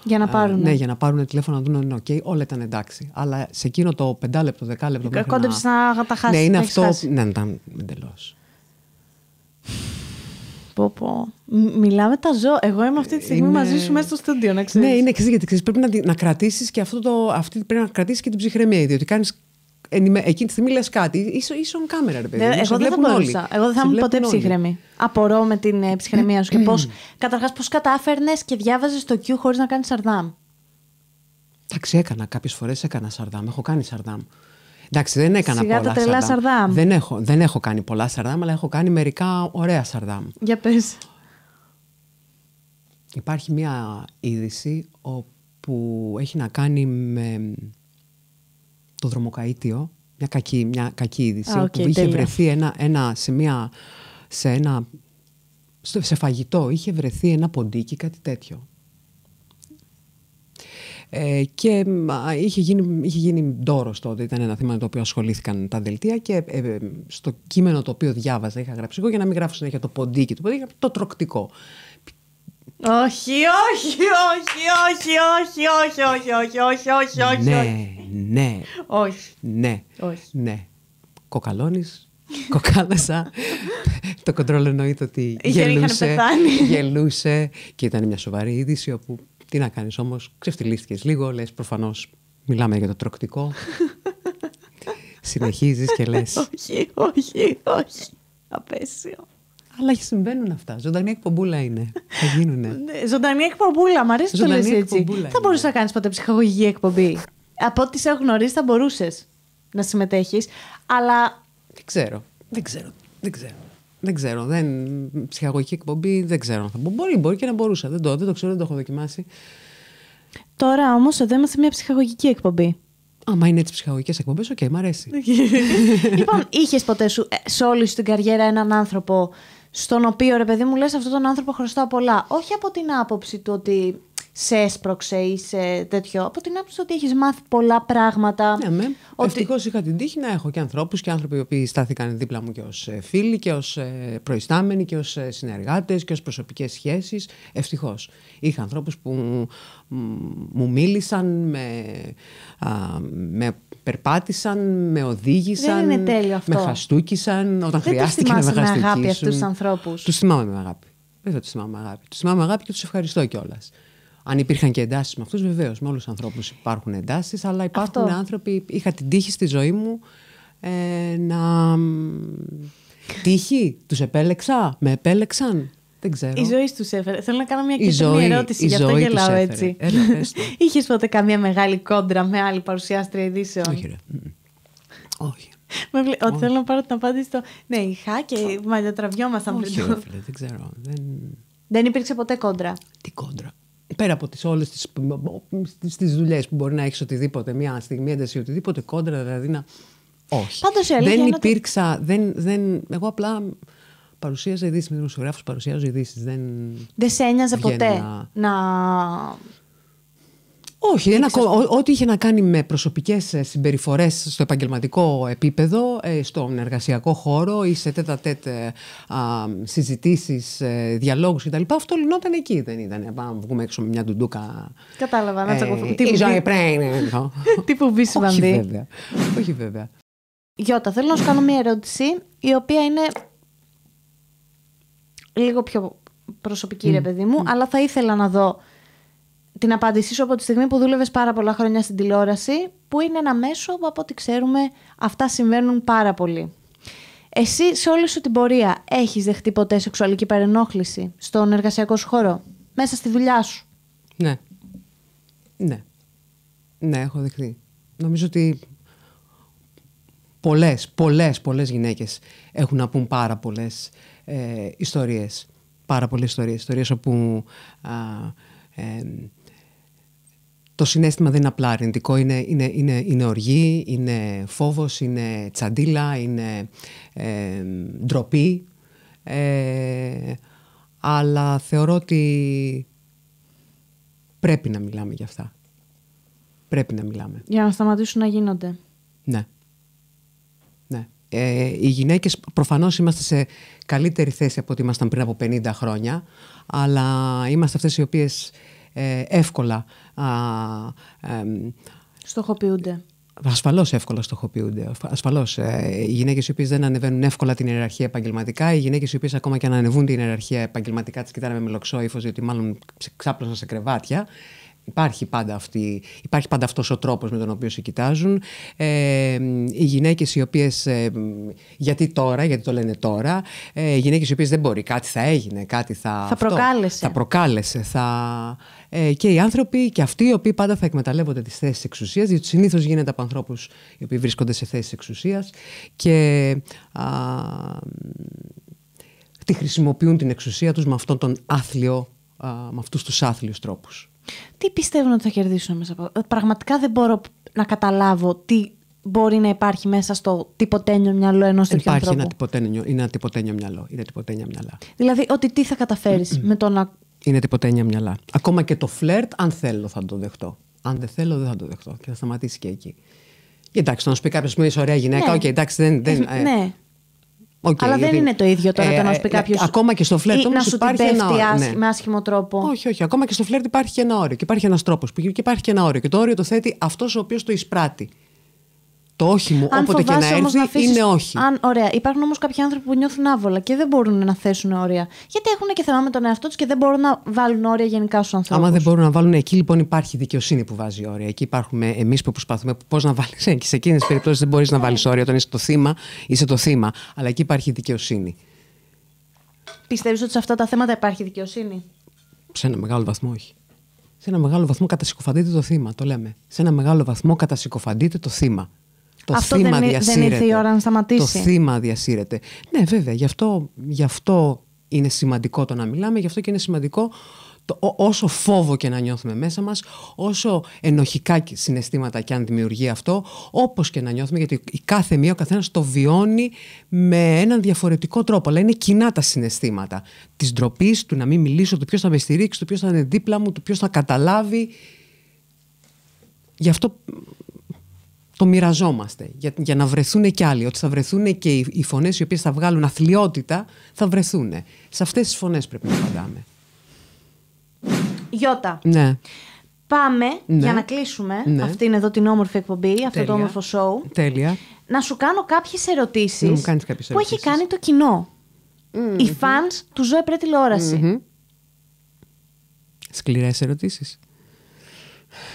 Για να πάρουν. ναι, για να πάρουν τηλέφωνο να δουν είναι OK. Όλα ήταν εντάξει. Αλλά σε εκείνο το πεντάλεπτο, δεκάλεπτο. Και κόντεψες να... να τα ναι, χάσεις. Ναι, είναι αυτό. Ναι, ήταν εντελώς. Πω, πω. Μιλάμε τα ζώα. Εγώ είμαι αυτή τη στιγμή είναι... μαζί σου μέσα στο στούντιο, να ξέρει. Ναι, είναι εξή, γιατί ξέρεις, πρέπει να, να κρατήσεις και πρέπει να κρατήσεις και την ψυχραιμία. Διότι κάνει εκείνη τη στιγμή λες κάτι. on κάμερα, ρε παιδί. Ναι, εγώ, δεν θα μπορούσα. εγώ δεν θα ήμουν ποτέ ψύχρεμη. Απορώ με την ε, ψυχραιμία σου και πώς. Καταρχάς, πώς κατάφερνες και διάβαζες το Q χωρίς να κάνεις σαρδάμ. Εντάξει, έκανα κάποιες φορές έκανα σαρδάμ. Έχω κάνει σαρδάμ. Εντάξει, δεν έκανα Σιγά πολλά σαρδάμ. Δεν, έχω, δεν έχω κάνει πολλά σαρδάμ, αλλά έχω κάνει μερικά ωραία σαρδάμ. Για πες. Υπάρχει μια είδηση όπου έχει να κάνει με το δρομοκαίτιο, μια κακή, μια κακή είδηση, okay, όπου είχε βρεθεί ένα, ένα, σε, μια, σε, ένα, σε φαγητό, είχε βρεθεί ένα ποντίκι, κάτι τέτοιο. Ε, και είχε γίνει, είχε γίνει ντόρος τότε, ήταν ένα θέμα με το οποίο ασχολήθηκαν τα δελτία και ε, ε, στο κείμενο το οποίο διάβαζα είχα γράψει εγώ για να μην γράφω συνέχεια το ποντίκι του ποντίκι, το τροκτικό. Όχι, όχι, όχι, όχι, όχι, όχι, όχι, όχι, όχι, όχι, όχι. Ναι, ναι. Όχι. Ναι. Όχι. Ναι. Κοκαλώνεις, κοκάλασα. Το κοντρόλ εννοείται ότι γελούσε, γελούσε και ήταν μια σοβαρή είδηση όπου τι να κάνεις όμως, ξεφτυλίστηκες λίγο, λες προφανώς μιλάμε για το τροκτικό. Συνεχίζεις και λες. Όχι, όχι, όχι. Απέσιο. Αλλά συμβαίνουν αυτά. Ζωντανή εκπομπούλα είναι. Θα γίνουνε. Ναι, ζωντανή εκπομπούλα, μου αρέσει που το λες έτσι. Θα μπορούσες να κάνεις ποτέ ψυχαγωγική εκπομπή. Από ό,τι σε έχω γνωρίσει, θα μπορούσες να συμμετέχεις. Αλλά. Δεν ξέρω. Δεν ξέρω. Δεν ξέρω. Δεν ξέρω. Δεν... Ψυχαγωγική εκπομπή δεν ξέρω θα Μπορεί, μπορεί και να μπορούσα. Δεν το, δεν ξέρω, δεν το έχω δοκιμάσει. Τώρα όμως εδώ είμαστε μια ψυχαγωγική εκπομπή. Άμα είναι τι ψυχαγωγικές εκπομπές, οκ, okay, μ' αρέσει. λοιπόν, είχες ποτέ σου ε, σε όλη σου την καριέρα έναν άνθρωπο στον οποίο ρε παιδί μου λες αυτόν τον άνθρωπο χρωστά πολλά. Όχι από την άποψη του ότι σε έσπρωξε ή σε τέτοιο. Από την άποψη ότι έχεις μάθει πολλά πράγματα. Ναι, με. Ευτυχώς είχα την τύχη να έχω και ανθρώπους και άνθρωποι οι οποίοι στάθηκαν δίπλα μου και ως ε, φίλοι και ως ε, προϊστάμενοι και ως ε, συνεργάτες και ως προσωπικές σχέσεις. Ευτυχώς. Είχα ανθρώπους που μου μίλησαν με, με περπάτησαν, με οδήγησαν, Δεν είναι τέλειο αυτό. με χαστούκησαν όταν Δεν χρειάστηκε να με θυμάμαι με αγάπη αυτούς τους ανθρώπους. Τους θυμάμαι με αγάπη. Δεν θα τους θυμάμαι αγάπη. Τους θυμάμαι αγάπη και τους ευχαριστώ κιόλας. Αν υπήρχαν και εντάσεις με αυτούς, βεβαίως. Με όλους τους ανθρώπους υπάρχουν εντάσεις, αλλά υπάρχουν Αυτό. άνθρωποι. Είχα την τύχη στη ζωή μου ε, να. Τύχη, τους επέλεξα, με επέλεξαν. Δεν ξέρω. Η ζωή τους έφερε. Θέλω να κάνω μια κοινή ερώτηση, η γι' αυτό και γελάω έτσι. Είχες ποτέ καμία μεγάλη κόντρα με άλλη παρουσιάστρια ειδήσεων. Όχι, ρε. Όχι. Με βλέ... Ότι θέλω να πάρω την απάντηση στο. Ναι, είχα και μαλλιά πριν. Όχι, ρε, φίλε, δεν ξέρω. Δεν... δεν υπήρξε ποτέ κόντρα. Τι κόντρα. Πέρα από τις όλες τις, τις δουλειές που μπορεί να έχεις οτιδήποτε, μια στιγμή ένταση, οτιδήποτε κόντρα, δηλαδή να... Όχι. Πάντως, δεν υπήρξα, δεν, δεν, εγώ απλά παρουσίαζα ειδήσεις. Με δημοσιογράφους παρουσιάζω ειδήσεις. Δεν, δεν σε ένοιαζε ποτέ να. Όχι, ό,τι είχε να κάνει με προσωπικές ε, συμπεριφορές στο επαγγελματικό επίπεδο, ε, στον εργασιακό χώρο ή σε τέτα τέτ συζητήσεις, ε, διαλόγους κτλ. Αυτό λυνόταν εκεί. Δεν ήταν να βγούμε έξω με μια ντουντούκα. Κατάλαβα, να τσακωθούμε. Τι ζωή Τι που Όχι βέβαια. Όχι βέβαια. Γιώτα, θέλω να σου κάνω μια ερώτηση η οποία είναι λίγο πιο προσωπική, mm. ρε παιδί μου, αλλά θα ήθελα να δω την απάντησή σου από τη στιγμή που δούλευες πάρα πολλά χρόνια στην τηλεόραση, που είναι ένα μέσο που από ό,τι ξέρουμε αυτά συμβαίνουν πάρα πολύ. Εσύ σε όλη σου την πορεία έχεις δεχτεί ποτέ σεξουαλική παρενόχληση στον εργασιακό σου χώρο, μέσα στη δουλειά σου. Ναι. Ναι. Ναι, έχω δεχτεί. Νομίζω ότι πολλές, πολλές, πολλές γυναίκες έχουν να πούν πάρα πολλές ε, ιστορίες. Πάρα πολλές ιστορίες. Ιστορίες όπου ε, το συνέστημα δεν είναι απλά αρνητικό. Είναι, είναι, είναι, είναι οργή, είναι φόβος, είναι τσαντίλα, είναι ε, ντροπή. Ε, αλλά θεωρώ ότι πρέπει να μιλάμε για αυτά. Πρέπει να μιλάμε. Για να σταματήσουν να γίνονται. Ναι. Ναι. Ε, οι γυναίκες προφανώς είμαστε σε, καλύτερη θέση από ό,τι ήμασταν πριν από 50 χρόνια, αλλά είμαστε αυτές οι οποίες ε, εύκολα... Α, ε, στοχοποιούνται. Ασφαλώς εύκολα στοχοποιούνται. Ασφαλώς. Ε, οι γυναίκες οι οποίες δεν ανεβαίνουν εύκολα την ιεραρχία επαγγελματικά, οι γυναίκες οι οποίες ακόμα και αν ανεβούν την ιεραρχία επαγγελματικά, τις κοιτάνε με μελοξό ύφος, διότι μάλλον ξάπλωσαν σε κρεβάτια. Υπάρχει πάντα, αυτή, υπάρχει πάντα αυτός ο τρόπος με τον οποίο σε κοιτάζουν. Ε, οι γυναίκες οι οποίες, ε, γιατί τώρα, γιατί το λένε τώρα, ε, οι γυναίκες οι οποίες δεν μπορεί, κάτι θα έγινε, κάτι θα... Θα προκάλεσε. θα προκάλεσε, ε, και οι άνθρωποι και αυτοί οι οποίοι πάντα θα εκμεταλλεύονται τις θέσεις εξουσίας, διότι συνήθως γίνεται από ανθρώπους οι οποίοι βρίσκονται σε θέσεις εξουσίας και... Α, τη χρησιμοποιούν την εξουσία τους με αυτόν τον άθλιο, με αυτούς τους άθλιους τρόπους. Τι πιστεύουν ότι θα κερδίσουν μέσα από. αυτό ε, Πραγματικά δεν μπορώ να καταλάβω τι μπορεί να υπάρχει μέσα στο τυποτένιο μυαλό ενός τέτοιου ανθρώπου. Υπάρχει ένα τυποτένιο, είναι ένα τυποτένιο μυαλό. Είναι τυποτένια μυαλά. Δηλαδή, ότι τι θα καταφερει με το να. Είναι τυποτένια μυαλά. Ακόμα και το φλερτ, αν θέλω, θα το δεχτώ. Αν δεν θέλω, δεν θα το δεχτώ και θα σταματήσει και εκεί. εντάξει, να σου πει κάποιος: είσαι ωραία γυναίκα, ναι. okay, εντάξει, δεν. δεν ε, ναι. Αλλά δεν είναι το ίδιο τώρα ε, το να ε, σου πει ε, κάποιος. Ακόμα και στο φλερτ όμω υπάρχει την ένα ναι. Με άσχημο τρόπο. Όχι, όχι. Ακόμα και στο φλερτ υπάρχει ένα όριο. Και υπάρχει ένας τρόπος. Και υπάρχει και ένα όριο. Και το όριο το θέτει αυτός ο οποίος το εισπράττει το όχι μου, αν όποτε και να έρθει, να αφήσεις... είναι όχι. Αν, ωραία. Υπάρχουν όμως κάποιοι άνθρωποι που νιώθουν άβολα και δεν μπορούν να θέσουν όρια. Γιατί έχουν και θέμα με τον εαυτό τους και δεν μπορούν να βάλουν όρια γενικά στους ανθρώπους. Άμα δεν μπορούν να βάλουν, εκεί λοιπόν υπάρχει δικαιοσύνη που βάζει όρια. Εκεί υπάρχουμε εμείς που προσπαθούμε πώς να βάλεις. Ε, και σε εκείνες τις περιπτώσεις δεν μπορείς να βάλεις ναι. όρια. Όταν είσαι το θύμα, είσαι το θύμα. Αλλά εκεί υπάρχει δικαιοσύνη. Πιστεύεις ότι σε αυτά τα θέματα υπάρχει δικαιοσύνη. Σε ένα μεγάλο βαθμό όχι. Σε ένα μεγάλο βαθμό κατασυκοφαντείται το θύμα, το λέμε. Σε ένα μεγάλο βαθμό κατασυκοφαντείται το θύμα. Το αυτό θύμα δεν, δεν ήρθε η ώρα να σταματήσει. Το θύμα διασύρεται. Ναι, βέβαια, γι' αυτό, γι αυτό είναι σημαντικό το να μιλάμε, γι' αυτό και είναι σημαντικό όσο φόβο και να νιώθουμε μέσα μας, όσο ενοχικά συναισθήματα και αν δημιουργεί αυτό, όπως και να νιώθουμε, γιατί η κάθε μία, ο καθένας το βιώνει με έναν διαφορετικό τρόπο, αλλά είναι κοινά τα συναισθήματα. Της ντροπής, του να μην μιλήσω, του ποιος θα με στηρίξει, του ποιος θα είναι δίπλα μου, του ποιος θα καταλάβει. Γι' αυτό το μοιραζόμαστε για, για να βρεθούν και άλλοι. Ότι θα βρεθούν και οι, οι φωνές οι οποίες θα βγάλουν αθλειότητα, θα βρεθούν. Σε αυτές τις φωνές πρέπει να απαντάμε. Γιώτα. Ναι. Πάμε ναι. για να κλείσουμε ναι. αυτήν εδώ την όμορφη εκπομπή, αυτό το όμορφο σοου. Τέλεια. Να σου κάνω κάποιες ερωτήσεις που έχει κάνει το κοινό. Mm-hmm. Οι fans του Ζωέ Πρέ τηλεόραση. Mm-hmm. Σκληρές ερωτήσεις.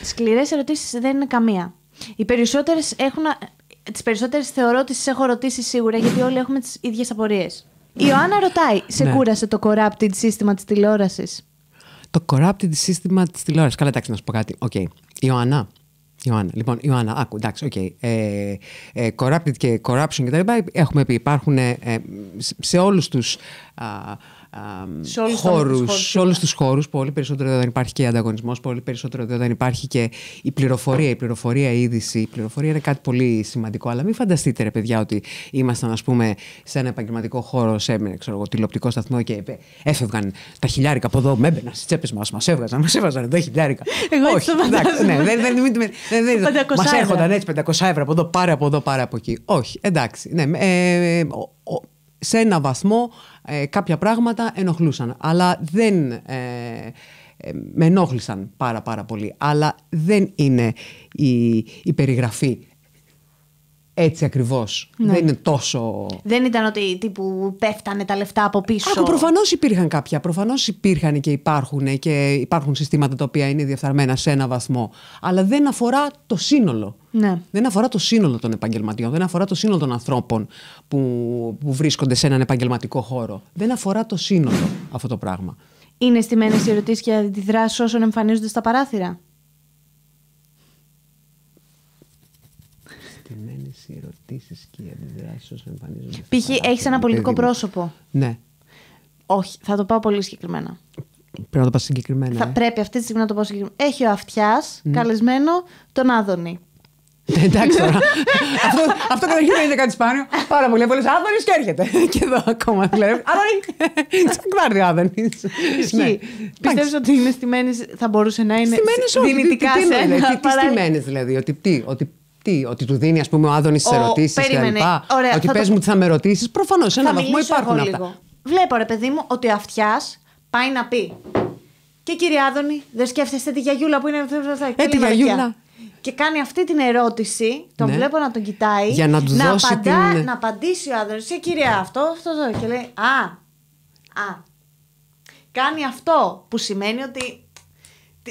Σκληρές ερωτήσεις δεν είναι καμία. Οι περισσότερες έχουν. Τις περισσότερες θεωρώ ότι τι έχω ρωτήσει σίγουρα, γιατί όλοι έχουμε τις ίδιες απορίες. Η Ιωάννα ρωτάει, σε ναι. κούρασε το corrupted σύστημα της τηλεόρασης. Το corrupted σύστημα της τηλεόρασης. Καλά, εντάξει, να σου πω κάτι. Οκ. Okay. Ιωάννα. Ιωάννα. Λοιπόν, Ιωάννα, άκου, εντάξει, οκ. Okay. Ε, ε, corrupted και corruption και τα λοιπά, έχουμε πει, υπάρχουν ε, ε, σε όλους τους σε όλου τους χώρους. Πολύ περισσότερο όταν υπάρχει και ανταγωνισμός, πολύ περισσότερο όταν υπάρχει και η πληροφορία, η πληροφορία, η είδηση. Η πληροφορία είναι κάτι πολύ σημαντικό. Αλλά μην φανταστείτε, ρε παιδιά, ότι ήμασταν, ας πούμε, σε ένα επαγγελματικό χώρο, σε ένα τηλεοπτικό σταθμό και έφευγαν τα χιλιάρικα από εδώ, έμπαιναν στις τσέπες μας, μας έβγαζαν, εδώ χιλιάρικα. Εγώ Όχι, εντάξει, Μα ναι, έρχονταν έτσι 500 ευρώ από εδώ, πάρε από εδώ, πάρε από εκεί. Όχι, εντάξει. Ναι, ε, σε ένα βαθμό ε, κάποια πράγματα ενοχλούσαν. Αλλά δεν... Ε, ε, με ενόχλησαν πάρα πάρα πολύ αλλά δεν είναι η περιγραφή έτσι ακριβώς. Ναι. Δεν είναι τόσο. Δεν ήταν ότι τύπου πέφτανε τα λεφτά από πίσω. Από προφανώς υπήρχαν κάποια. Προφανώς υπήρχαν και υπάρχουν ε, και υπάρχουν συστήματα τα οποία είναι διεφθαρμένα σε ένα βαθμό. Αλλά δεν αφορά το σύνολο. Ναι. Δεν αφορά το σύνολο των επαγγελματιών. Δεν αφορά το σύνολο των ανθρώπων που, που βρίσκονται σε έναν επαγγελματικό χώρο. Δεν αφορά το σύνολο αυτό το πράγμα. Είναι στημένες οι ερωτήσεις και αντιδράσει όσων εμφανίζονται στα παράθυρα. οι ερωτήσεις και οι αντιδράσει όσο εμφανίζονται. Π.χ. έχεις ένα πολιτικό πρόσωπο. Ναι. Όχι, θα το πάω πολύ συγκεκριμένα. Πρέπει να το πάω συγκεκριμένα. Θα ε? πρέπει αυτή τη στιγμή να το πάω συγκεκριμένα. Έχει ο Αυτιάς mm. Ναι. καλεσμένο τον Άδωνη. Ναι, εντάξει τώρα. αυτό, αυτό καταρχήν δεν είναι κάτι σπάνιο. Πάρα πολύ. Πολλέ Άδωνης και έρχεται. και εδώ ακόμα βλέπω. Άδωνη. Τσακβάρδι άδωνη. Ναι. Πιστεύεις ότι είναι στημένε, θα μπορούσε να είναι. Στημένε όχι. Δυνητικά σε ένα. Τι στημένες δηλαδή. Ότι, ότι τι, ότι του δίνει ας πούμε, ο Άδωνης τις ερωτήσει λοιπά. Ωραία, ότι πε το... μου τι θα με ρωτήσεις. Προφανώς, ένα βαθμό υπάρχουν αυτά. Λίγο. Βλέπω ρε παιδί μου ότι ο αυτιάς πάει να πει. Και κύριε Άδωνη, δεν σκέφτεστε τη γιαγιούλα που είναι. Ε, τη γιαγιούλα. Και κάνει αυτή την ερώτηση, τον ναι. βλέπω να τον κοιτάει. Για να τους να δώσει απαντά, την... Να απαντήσει ο Άδωνης. Ε, κύριε αυτό, αυτό, αυτό. Και λέει Α, α. Κάνει αυτό που σημαίνει ότι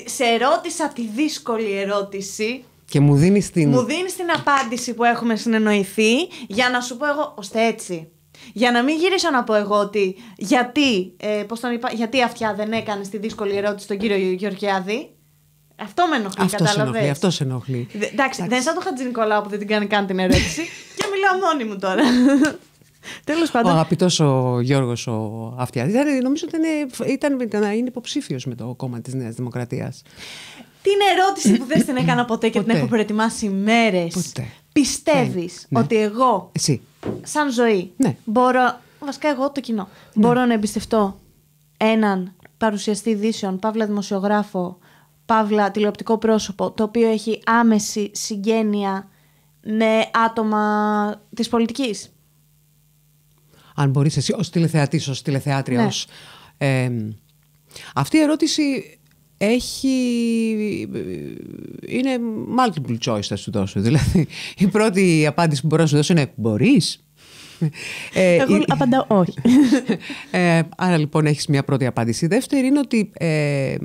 σε ερώτησα τη δύσκολη ερώτηση και μου δίνεις την. Μου δίνεις την απάντηση που έχουμε συνεννοηθεί για να σου πω εγώ, ώστε έτσι. Για να μην γυρίσω να πω εγώ ότι γιατί, ε, γιατί αυτιά δεν έκανε τη δύσκολη ερώτηση στον κύριο Γεωργιάδη. Αυτό με ενοχλεί, αυτό κατάλαβες. Αυτό σε ενοχλεί. εντάξει, δεν σαν τον Χατζη Νικολάου που δεν την κάνει καν την ερώτηση. και μιλάω μόνη μου τώρα. Τέλος πάντων. Ο αγαπητός ο Γιώργος ο Αυτιάδης δηλαδή νομίζω ότι ήταν, ήταν, ήταν, είναι υποψήφιος με το κόμμα της Νέας Δημοκρατίας. Την ερώτηση που δεν την έκανα ποτέ και την έχω προετοιμάσει μέρες. Πιστεύεις ναι. ναι. ότι εγώ, Εσύ. σαν ζωή, ναι. μπορώ. Βασικά, εγώ το κοινό. Μπορώ να εμπιστευτώ έναν παρουσιαστή ειδήσεων, παύλα δημοσιογράφο, παύλα τηλεοπτικό πρόσωπο, το οποίο έχει άμεση συγγένεια με άτομα της πολιτικής. Αν μπορείς εσύ ως τηλεθεατής, ως τηλεθεάτρια, Ε, αυτή η ερώτηση έχει... είναι multiple choice θα σου δώσω. Δηλαδή, η πρώτη απάντηση που μπορώ να σου δώσω είναι «Μπορείς». Ε, Εγώ η... απαντάω όχι. ε, άρα λοιπόν έχεις μια πρώτη απάντηση. Η δεύτερη είναι ότι ε,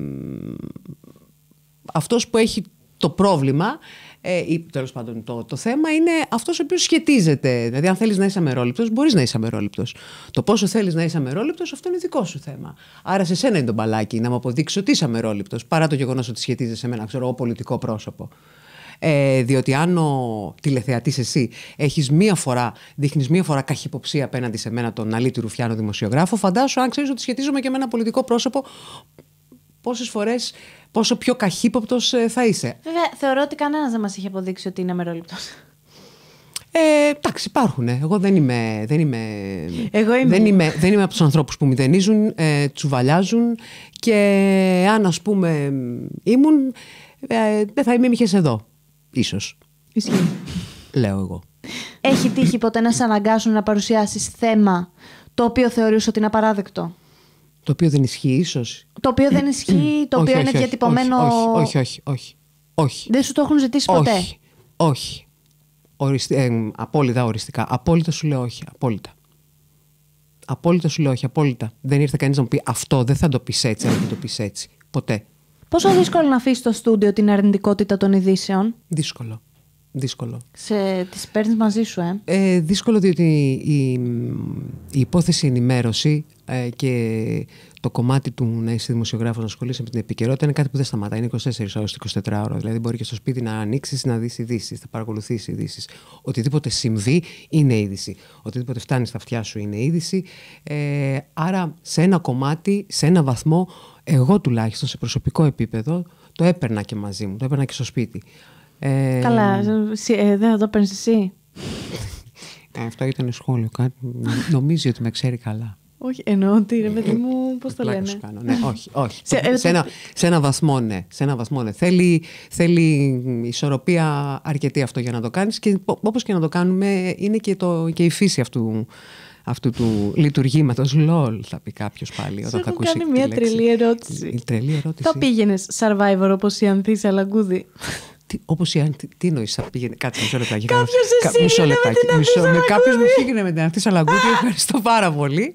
αυτός που έχει το πρόβλημα ε, ή τέλος πάντων το, το θέμα είναι αυτός ο οποίος σχετίζεται. Δηλαδή, αν θέλεις να είσαι αμερόληπτος, μπορείς να είσαι αμερόληπτος. Το πόσο θέλεις να είσαι αμερόληπτος, αυτό είναι δικό σου θέμα. Άρα, σε σένα είναι το μπαλάκι να μου αποδείξεις ότι είσαι αμερόληπτος, παρά το γεγονός ότι σχετίζεσαι με ένα πολιτικό πρόσωπο. Ε, διότι αν ο τηλεθεατής εσύ έχεις μία φορά, δείχνεις μία φορά καχυποψία απέναντι σε μένα τον Αλίτη Ρουφιάνο δημοσιογράφο, φαντάσου αν ξέρεις ότι σχετίζομαι και με ένα πολιτικό πρόσωπο πόσες φορές πόσο πιο καχύποπτος ε, θα είσαι. Βέβαια, θεωρώ ότι κανένας δεν μας είχε αποδείξει ότι είναι μερόληπτο. Ε, εντάξει, υπάρχουν. Εγώ δεν είμαι. Δεν είμαι, Εγώ είμαι. Δεν είμαι, δεν είμαι από τους ανθρώπους που μηδενίζουν, ε, τσουβαλιάζουν και αν ας πούμε ήμουν. Ε, δεν θα είμαι, είχε εδώ. σω. Ισχύει. Λέω εγώ. Έχει τύχει ποτέ να σε αναγκάσουν να παρουσιάσεις θέμα το οποίο θεωρείς ότι είναι απαράδεκτο. Το οποίο δεν ισχύει, ίσως. Το οποίο δεν ισχύει, το οποίο είναι διατυπωμένο. Όχι, όχι, όχι. όχι. Δεν σου το έχουν ζητήσει ποτέ. Όχι. όχι. Ε, απόλυτα οριστικά. Απόλυτα σου λέω όχι. Απόλυτα. Απόλυτα σου λέω όχι. Απόλυτα. Δεν ήρθε κανείς να μου πει αυτό δεν θα το πεις έτσι, αν δεν το πεις έτσι. Ποτέ. Πόσο δύσκολο να αφήσεις στο στούντιο την αρνητικότητα των ειδήσεων. Δύσκολο. Δύσκολο. Σε, τις παίρνεις μαζί σου, ε? ε δύσκολο διότι η, η υπόθεση ενημέρωση ε, και το κομμάτι του να είσαι δημοσιογράφος να ασχολείσαι με την επικαιρότητα είναι κάτι που δεν σταματά. Είναι 24 ώρε 24 ώρες. Δηλαδή μπορεί και στο σπίτι να ανοίξεις να δεις ειδήσεις, να παρακολουθείς ειδήσεις. Οτιδήποτε συμβεί είναι είδηση. Οτιδήποτε φτάνει στα αυτιά σου είναι είδηση. Ε, άρα σε ένα κομμάτι, σε ένα βαθμό, εγώ τουλάχιστον σε προσωπικό επίπεδο, το έπαιρνα και μαζί μου, το έπαιρνα και στο σπίτι. Ε, Καλά, ναι. ε, ε, δεν θα το παίρνεις εσύ. Ε, αυτό ήταν σχόλιο. Νομίζει ότι με ξέρει καλά. Όχι, εννοώ ότι ρε παιδί μου, πώς το ε, λένε. Κάνω. Ναι, όχι, όχι. σε, σε, ένα, ναι. σε, ένα, βαθμό, ναι. Θέλει, θέλει ισορροπία αρκετή αυτό για να το κάνεις και όπως και να το κάνουμε, είναι και, το, και η φύση αυτού αυτού του λειτουργήματο. Λολ, θα πει κάποιος πάλι όταν θα ακούσει. Κάνει μια τρελή ερώτηση. τρελή ερώτηση. Θα πήγαινες survivor όπως η Ανθίσα Λαγκούδη. Όπως η Άννη, τι τι θα πήγαινε. Κάτσε μισό λεπτάκι. Κάποιος εσύ. Μισό λεπτάκι. με πήγαινε με την αυτή σαλαγκούτη. Ευχαριστώ πάρα πολύ.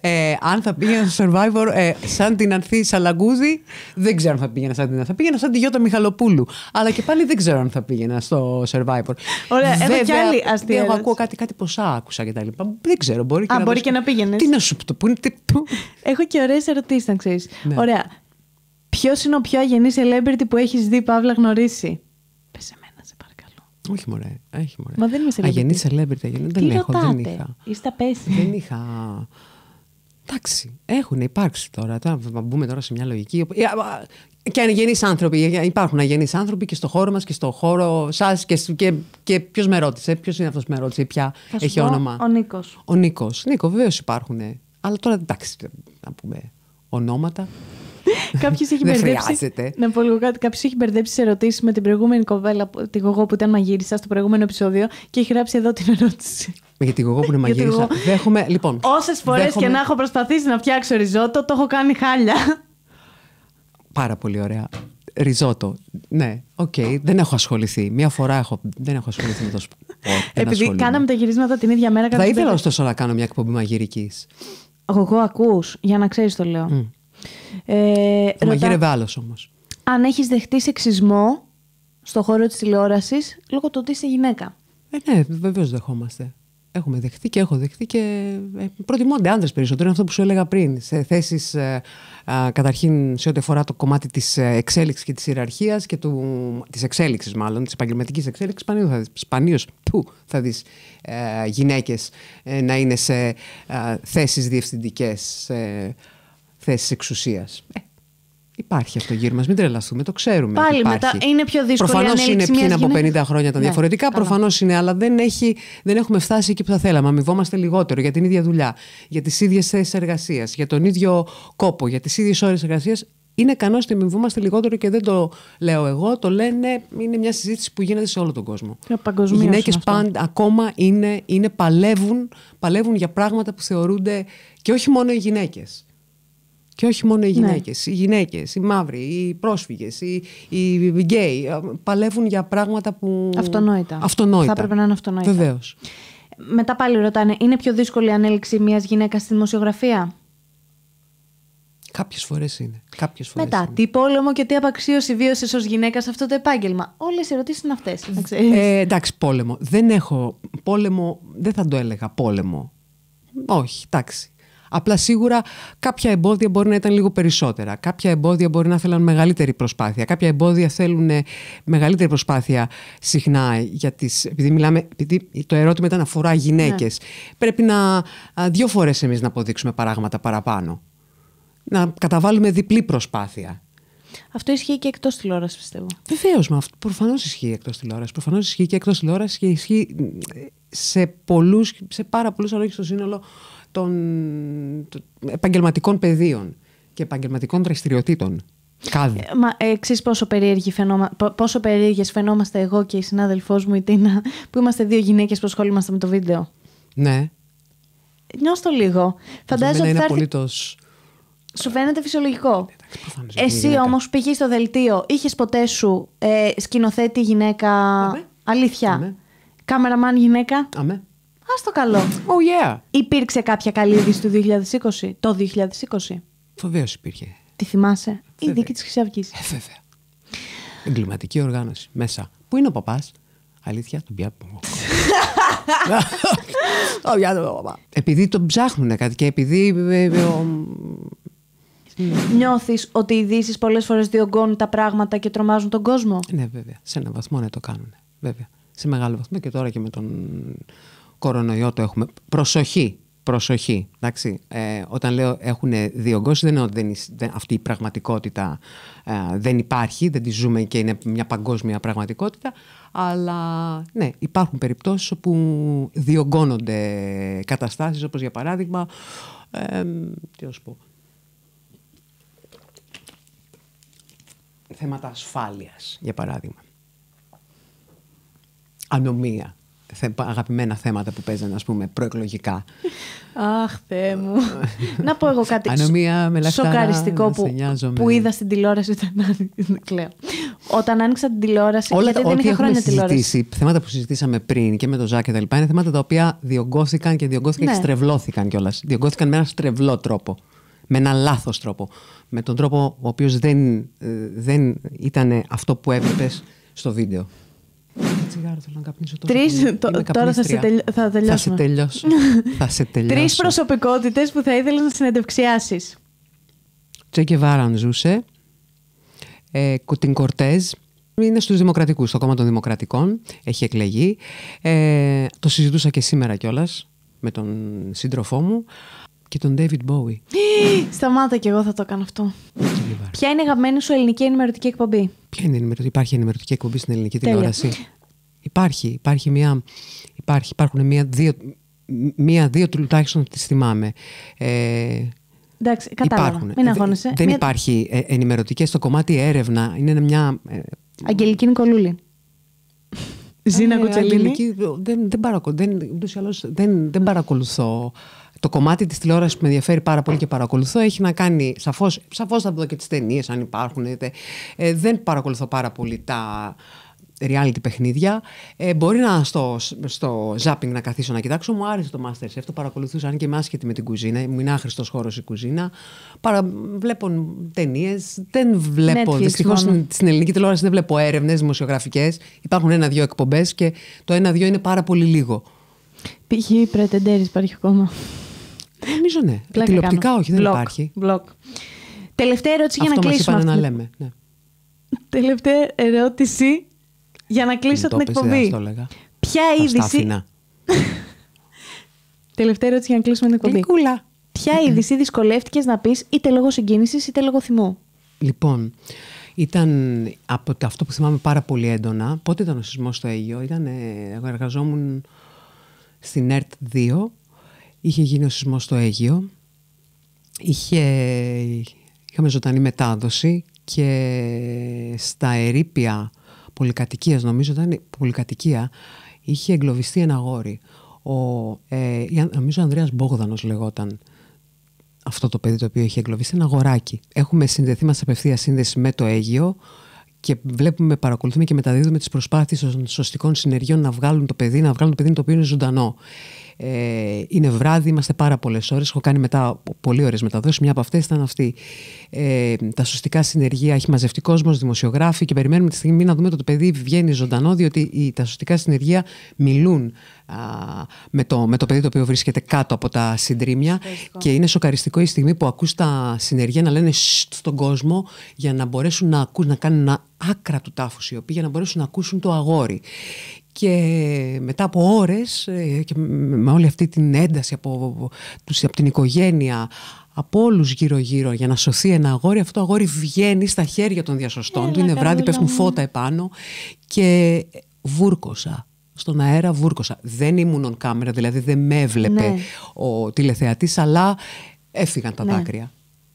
Ε, αν θα πήγαινα στο survivor ε, σαν την Ανθή Σαλαγκούδη, δεν ξέρω αν θα πήγαινα σαν την Θα πήγαινα σαν τη Γιώτα Μιχαλοπούλου. Αλλά και πάλι δεν ξέρω αν θα πήγαινα στο survivor. Ωραία, Βέβαια, έχω και άλλη αστεία. Εγώ ακούω κάτι, κάτι ποσά άκουσα λοιπά. Δεν ξέρω, μπορεί και Α, να, μπορεί να, και να πήγαινες. Τι να σου πω, Έχω και ωραίες ερωτήσεις, να ξέρεις. Ναι. Ωραία. Ποιος είναι ο πιο αγενής celebrity που έχεις δει, Παύλα, γνωρίσει. Πες σε μένα, σε παρακαλώ. Όχι, μωρέ. Έχει, μωρέ. Μα δεν είμαι Αγενή celebrity, δεν Τι έχω. Δεν είχα. Είστε πέσει. δεν είχα. Εντάξει, έχουν υπάρξει τώρα. Τώρα μπούμε τώρα σε μια λογική. Ε, και ανηγενεί άνθρωποι. Ε, υπάρχουν αγενείς άνθρωποι και στο χώρο μας και στο χώρο σας. Και, και, και ποιος με ρώτησε, ποιος είναι αυτός που με ρώτησε, ποια έχει όνομα. Ο Νίκος. Ο Νίκος. Νίκο, βεβαίως υπάρχουν. Αλλά τώρα εντάξει, να πούμε ονόματα. Κάποιος έχει μπερδέψει. Να πω λίγο κάτι. ερωτήσεις με την προηγούμενη κοβέλα τη γογό που ήταν μαγείρισα στο προηγούμενο επεισόδιο και έχει γράψει εδώ την ερώτηση. Για την γογό που είναι μαγείρισα. Λοιπόν, δέχομαι, λοιπόν. Όσες φορές και να έχω προσπαθήσει να φτιάξω ριζότο, το έχω κάνει χάλια. Πάρα πολύ ωραία. Ριζότο. Ναι, οκ. Okay. Δεν έχω ασχοληθεί. Μία φορά έχω... δεν έχω ασχοληθεί με το σπίτι. Επειδή κάναμε τα γυρίσματα την ίδια μέρα. Θα ήθελα ωστόσο να κάνω μια εκπομπή μαγειρικής. Εγώ ακούς, για να ξέρεις το λέω. Ε, ρωτά... Μαγείρευε άλλο όμως. Αν έχεις δεχτεί σεξισμό στο χώρο της τηλεόρασης λόγω του ότι είσαι γυναίκα. Ε, ναι, βεβαίως δεχόμαστε. Έχουμε δεχτεί και έχω δεχτεί και ε, προτιμώνται άντρες περισσότερο. Είναι αυτό που σου έλεγα πριν. Σε θέσεις, ε, καταρχήν, σε ό,τι αφορά το κομμάτι της ε, εξέλιξης και της ιεραρχίας και της εξέλιξης, μάλλον της επαγγελματικής εξέλιξης, σπανίω θα δεις ε, γυναίκες να είναι σε ε, θέσεις διευθυντικές, Θέσει εξουσίας. Ε, υπάρχει αυτό γύρω μας. Μην τρελαστούμε το ξέρουμε. Πάλι μετά είναι πιο δύσκολο. Προφανώ είναι πριν από 50 χρόνια τα ναι, διαφορετικά. Προφανώς είναι, αλλά δεν, έχει, δεν έχουμε φτάσει εκεί που θα θέλαμε. Αμοιβόμαστε λιγότερο για την ίδια δουλειά, για τις ίδιες θέσεις εργασίας, για τον ίδιο κόπο, για τις ίδιες ώρες εργασίας. Είναι κανό ότι αμοιβόμαστε λιγότερο και δεν το λέω εγώ. Το λένε, είναι μια συζήτηση που γίνεται σε όλο τον κόσμο. Ε, οι γυναίκες ακόμα είναι, είναι, παλεύουν, παλεύουν για πράγματα που θεωρούνται. και όχι μόνο οι γυναίκες και όχι μόνο οι ναι. γυναίκες. Οι γυναίκες, οι μαύροι, οι πρόσφυγες, οι, οι γκέι ε, παλεύουν για πράγματα που. Αυτονόητα. αυτονόητα. Θα έπρεπε να είναι αυτονόητα. Βεβαίως. Μετά πάλι ρωτάνε, είναι πιο δύσκολη η ανέλυξη μιας γυναίκας στη δημοσιογραφία. Κάποιες φορές είναι. Κάποιες φορές Μετά, είναι. τι πόλεμο και τι απαξίωση βίωσε ως γυναίκας σε αυτό το επάγγελμα. Όλες οι ερωτήσεις είναι αυτές. Ε, εντάξει, πόλεμο. Δεν έχω. Πόλεμο. Δεν θα το έλεγα πόλεμο. Ε, όχι, εντάξει. Απλά σίγουρα κάποια εμπόδια μπορεί να ήταν λίγο περισσότερα. Κάποια εμπόδια μπορεί να θέλουν μεγαλύτερη προσπάθεια. Κάποια εμπόδια θέλουν ε, μεγαλύτερη προσπάθεια συχνά. Για τις, επειδή, το ερώτημα ήταν αφορά ναι. γυναίκες. Πρέπει να δύο φορές εμείς να αποδείξουμε παράγματα παραπάνω. Να καταβάλουμε διπλή προσπάθεια. Αυτό ισχύει και εκτός τηλεόρασης, πιστεύω. Βεβαίως, μα αυτό προφανώς ισχύει εκτός τηλεόρασης. Προφανώς ισχύει και εκτός τηλεόρασης και ισχύει ε, σε, πολλούς, σε πάρα πολλούς, αλλά όχι στο σύνολο των επαγγελματικών πεδίων και επαγγελματικών δραστηριοτήτων. Κάδι. Ε, μα εξή πόσο, φαινόμα... πόσο περίεργες φαινόμαστε εγώ και η συνάδελφός μου η Τίνα που είμαστε δύο γυναίκες που ασχολούμαστε με το βίντεο. Ναι. Νιώστο λίγο. Φαντάζομαι ότι θα Απολύτως... Σου φαίνεται φυσιολογικό. Ε, Εσύ όμως πήγες στο δελτίο, είχες ποτέ σου ε, σκηνοθέτη γυναίκα. Αμέ. Αλήθεια. Αμέ. Κάμεραμαν γυναίκα. Αμέ. Α καλό. Oh yeah. Υπήρξε κάποια καλή είδηση του 2020, το 2020. Βεβαίως υπήρχε. Τη θυμάσαι. Η δίκη τη Χρυσή Ε, βέβαια. Εγκληματική οργάνωση. Μέσα. Πού είναι ο παπάς. Αλήθεια, τον πιάτο. πιάτο, παπά. Επειδή τον ψάχνουν κάτι και επειδή. Ε, ε, Νιώθεις ότι οι ειδήσεις πολλές φορές διωγγώνουν τα πράγματα και τρομάζουν τον κόσμο. Ναι, βέβαια. Σε έναν βαθμό ναι, το κάνουν. Βέβαια. Σε μεγάλο βαθμό και τώρα και με τον κορονοϊό το έχουμε. Προσοχή, προσοχή. Εντάξει, ε, όταν λέω έχουν διωγγώσει, δεν είναι ότι αυτή η πραγματικότητα ε, δεν υπάρχει, δεν τη ζούμε και είναι μια παγκόσμια πραγματικότητα. Αλλά ναι, υπάρχουν περιπτώσεις όπου διωγγώνονται καταστάσεις, όπως για παράδειγμα... τι Θέματα ασφάλειας, για παράδειγμα. Ανομία, αγαπημένα θέματα που παίζανε, ας πούμε, προεκλογικά. Αχ, Θεέ μου. να πω εγώ κάτι Ανομία, σοκαριστικό που, που είδα στην τηλεόραση όταν, όταν άνοιξα την τηλεόραση, Όλα, γιατί δεν είχα χρόνια τηλεόραση. θέματα που συζητήσαμε πριν και με τον Ζάκ και τα λοιπά, είναι θέματα τα οποία διωγγώθηκαν και διωγγώθηκαν ναι. και στρεβλώθηκαν κιόλας. Διωγγώθηκαν με ένα στρεβλό τρόπο. Με ένα λάθος τρόπο. Με τον τρόπο ο οποίος δεν, ε, δεν ήταν αυτό που έβλεπες στο βίντεο τώρα θα σε, τελειώσω. θα προσωπικότητες που θα ήθελα να συνεντευξιάσεις. Τσέκε Βάραν ζούσε. Ε, Κουτίν Κορτέζ. Είναι στους δημοκρατικούς. στο κόμμα των Δημοκρατικών. Έχει εκλεγεί. Ε, το συζητούσα και σήμερα κιόλας με τον σύντροφό μου και τον David Bowie. Σταμάτα και εγώ θα το κάνω αυτό. Ποια είναι η αγαπημένη σου ελληνική ενημερωτική εκπομπή. Ποια είναι η ενημερωτική, υπάρχει ενημερωτική εκπομπή στην ελληνική τηλεόραση. Υπάρχει, υπάρχει μια, υπάρχει, υπάρχουν μια, δύο, μία, δύο τουλάχιστον τις θυμάμαι. Ε, Εντάξει, κατάλαβα. Μην ε, αγώνεσαι. Δεν, μια... υπάρχει ε, ενημερωτική στο κομμάτι έρευνα. Είναι μια... Ε, Αγγελική Νικολούλη. Ζήνα ναι, κουτσελινη Δεν, δεν, παρακολουθώ, δεν, δεν παρακολουθώ το κομμάτι της τηλεόρασης που με ενδιαφέρει πάρα πολύ και παρακολουθώ έχει να κάνει. Σαφώς σαφώς θα δω και τις ταινίες, αν υπάρχουν. Ε, δεν παρακολουθώ πάρα πολύ τα reality παιχνίδια. Ε, μπορεί να στο, στο zapping να καθίσω να κοιτάξω. Μου άρεσε το Masterchef, το παρακολουθούσα αν και με άσχετη με την κουζίνα. Μου είναι άχρηστος χώρος η κουζίνα. Παρα, βλέπω ταινίες. Δεν βλέπω. Δυστυχώς στην, ελληνική τηλεόραση δεν βλέπω έρευνες δημοσιογραφικές. Υπάρχουν ένα-δύο εκπομπές και το ένα-δύο είναι πάρα πολύ λίγο. Π.χ. Πρετεντέρη υπάρχει ακόμα. Νομίζω ναι. Τηλεοπτικά όχι, δεν υπάρχει. Block. Τελευταία ερώτηση για να μας κλείσουμε. Αυτό να λέμε. Ναι. Τελευταία ερώτηση για να κλείσω την εκπομπή. Ε, Ποια είδηση... Τελευταία ερώτηση για να κλείσουμε την εκπομπή. Ποια είδηση δυσκολεύτηκες να πεις είτε λόγω συγκίνησης είτε λόγω θυμού. Λοιπόν, ήταν από το, αυτό που θυμάμαι πάρα πολύ έντονα. Πότε ήταν ο σεισμός στο Αίγιο ήταν, εγώ εργαζόμουν στην ΕΡΤ 2 είχε γίνει ο σεισμός στο Αίγιο, είχε, είχαμε ζωντανή μετάδοση και στα ερήπια πολυκατοικίας, νομίζω ήταν πολυκατοικία, είχε εγκλωβιστεί ένα γόρι. Ο, ε, νομίζω ο Ανδρέας Μπόγδανος λεγόταν αυτό το παιδί το οποίο είχε εγκλωβιστεί, ένα αγοράκι. Έχουμε συνδεθεί μας απευθεία σύνδεση με το Αίγιο και βλέπουμε, παρακολουθούμε και μεταδίδουμε τις προσπάθειες των σωστικών συνεργειών να βγάλουν το παιδί, να βγάλουν το παιδί το οποίο είναι ζωντανό. Ε, είναι βράδυ, είμαστε πάρα πολλές ώρες. Έχω κάνει μετά πολύ ωραίε μεταδόσεις. Μια από αυτές ήταν αυτή. Ε, τα σωστικά συνεργεία έχει μαζευτεί κόσμος, δημοσιογράφοι και περιμένουμε τη στιγμή να δούμε το παιδί βγαίνει ζωντανό, διότι τα σωστικά συνεργεία μιλούν με, το, με το παιδί το οποίο βρίσκεται κάτω από τα συντρίμια. Και είναι σοκαριστικό η στιγμή που ακούς τα συνεργεία να λένε στον κόσμο για να μπορέσουν να ακούσουν να κάνουν ένα άκρα του τάφους οι για να μπορέσουν να ακούσουν το αγόρι και μετά από ώρες ε, και με όλη αυτή την ένταση από, από την οικογένεια από όλους γύρω-γύρω για να σωθεί ένα αγόρι. Αυτό το αγόρι βγαίνει στα χέρια των διασωστών Έλα, ναι, του. Είναι βράδυ, πέφτουν φώτα επάνω. Και βούρκωσα. Στον αέρα βούρκωσα. Δεν ήμουν on camera, δηλαδή δεν με έβλεπε ναι. ο τηλεθεατής, αλλά έφυγαν τα ναι. δάκρυα.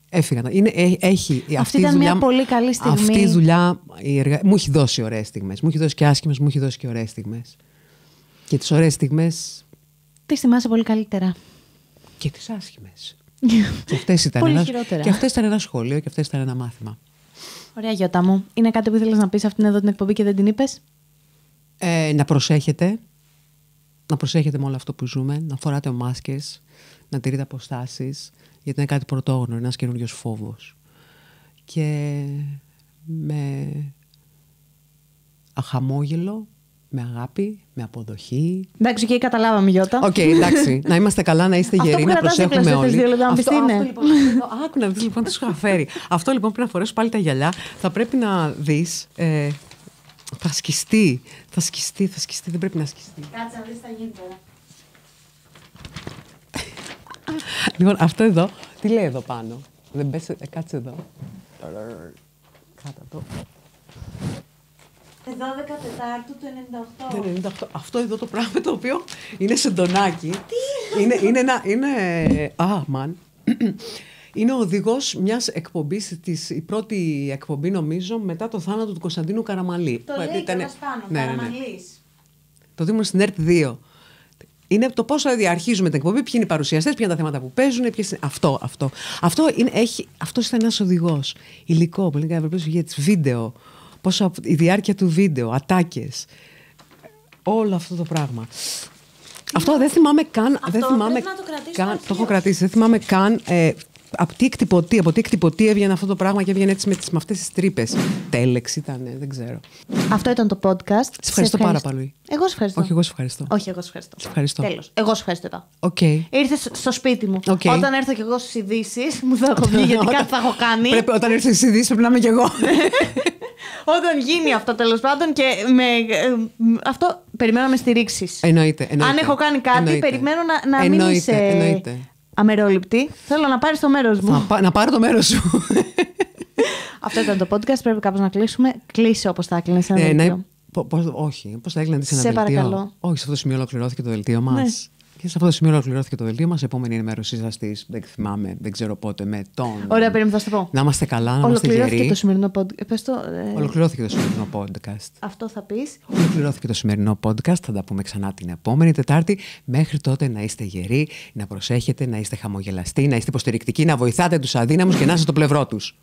Έφυγα. Είναι, ε, έχει, αυτή, αυτή ήταν δουλειά, μια πολύ καλή στιγμή. Αυτή η δουλειά η εργα... μου έχει δώσει ωραίες στιγμές. Μου έχει δώσει και άσχημες, μου έχει δώσει και ωραίες στιγμές. Και τις ωραίες στιγμές. Τις θυμάσαι πολύ καλύτερα. Και τις άσχημες. και αυτές ήταν, πολύ ένα... Και αυτές ήταν ένα σχόλιο και αυτές ήταν ένα μάθημα. Ωραία, Γιώτα μου. Είναι κάτι που ήθελες να πεις αυτήν εδώ την εκπομπή και δεν την είπες. Ε, να προσέχετε. Να προσέχετε με όλο αυτό που ζούμε. Να φοράτε μάσκες να τηρείτε αποστάσεις, γιατί είναι κάτι πρωτόγνωρο, ένας καινούριος φόβος. Και με αχαμόγελο με αγάπη, με αποδοχή. Εντάξει, και καταλάβαμε, Γιώτα. Οκ, okay, εντάξει. να είμαστε καλά, να είστε γεροί, να προσέχουμε όλοι. Δύο λεπτά, αυτό, αυτό, αυτό λοιπόν. Άκου να δεις λοιπόν τι σου αυτό λοιπόν πριν να φορέσει πάλι τα γυαλιά, θα πρέπει να δεις. Ε, θα σκιστεί, θα σκιστεί, θα σκιστεί, δεν πρέπει να σκιστεί. Κάτσε να θα τα τώρα λοιπόν, αυτό εδώ, τι λέει εδώ πάνω. Δεν ε, κάτσε εδώ. Κάτω το. 12 του 98. 98. Ναι, αυτό εδώ το πράγμα το οποίο είναι σε ντονάκι, είναι, είναι, ένα, είναι, α, man. είναι ο οδηγός μιας εκπομπής, η πρώτη εκπομπή νομίζω, μετά το θάνατο του Κωνσταντίνου Καραμαλή. Το λέει ήταν... πάνω, ναι, ναι, ναι. Καραμαλής. Ναι, Το δίνουμε στην ΕΡΤ 2. Είναι το πόσο διαρχίζουμε την εκπομπή, ποιοι είναι οι παρουσιαστές, ποια είναι τα θέματα που παίζουν, ποιες αυτό, αυτό. Αυτό είναι, έχει, αυτός ήταν ένας οδηγός. Υλικό, πολύ καλά, βίντεο. Πόσο, η διάρκεια του βίντεο, ατάκες. Όλο αυτό το πράγμα. Αυτό δεν θυμάμαι καν. δεν θυμάμαι να το καν, το έχω κρατήσει. Δεν θυμάμαι καν ε, από τι εκτυπωτή, από τι εκτυπωτή έβγαινε αυτό το πράγμα και έβγαινε έτσι με, τις, με αυτές τις τρύπες. Τέλεξ ήταν, δεν ξέρω. Αυτό ήταν το podcast. Σε ευχαριστώ, σε πάρα πολύ. Εγώ σε ευχαριστώ. Όχι, εγώ σε ευχαριστώ. Όχι, εγώ σε ευχαριστώ. Σε ευχαριστώ. Τέλος. Εγώ σε ευχαριστώ. Okay. Ήρθες στο σπίτι μου. Όταν έρθω κι εγώ στις ειδήσεις, μου θα έχω βγει γιατί κάτι θα έχω κάνει. Πρέπει, όταν έρθω στις ειδήσεις, πρέπει να είμαι κι εγώ. όταν γίνει αυτό τέλος πάντων και με, ε, αυτό περιμένω να με στηρίξεις. Εννοείται, εννοείται, Αν έχω κάνει κάτι, εννοείται. περιμένω να, να μην είσαι. Εννοείται αμερόληπτη. Θέλω να πάρεις το μέρος μου. Να, πάρω το μέρος σου. Αυτό ήταν το podcast. Πρέπει κάπως να κλείσουμε. Κλείσε όπως θα έκλεινε ένα ε, ναι, πώς, όχι, πώς θα έκλεινε ένα δελτίο. Σε παρακαλώ. Όχι, σε αυτό το σημείο ολοκληρώθηκε το δελτίο ναι. μας. Και σε αυτό το σημείο ολοκληρώθηκε το δελτίο μας. Επόμενη ενημέρωσή σας τη, δεν θυμάμαι, δεν ξέρω πότε, με τον. Ωραία, περίμενα, θα σου πω. Να είμαστε καλά, να είμαστε γεροί. Το σημερινό podcast. Ε, ε, ολοκληρώθηκε το σημερινό podcast. αυτό θα πεις. Ολοκληρώθηκε το σημερινό podcast. Θα τα πούμε ξανά την επόμενη Τετάρτη. Μέχρι τότε να είστε γεροί, να προσέχετε, να είστε χαμογελαστοί, να είστε υποστηρικτικοί, να βοηθάτε τους αδύναμους και να είστε στο πλευρό τους.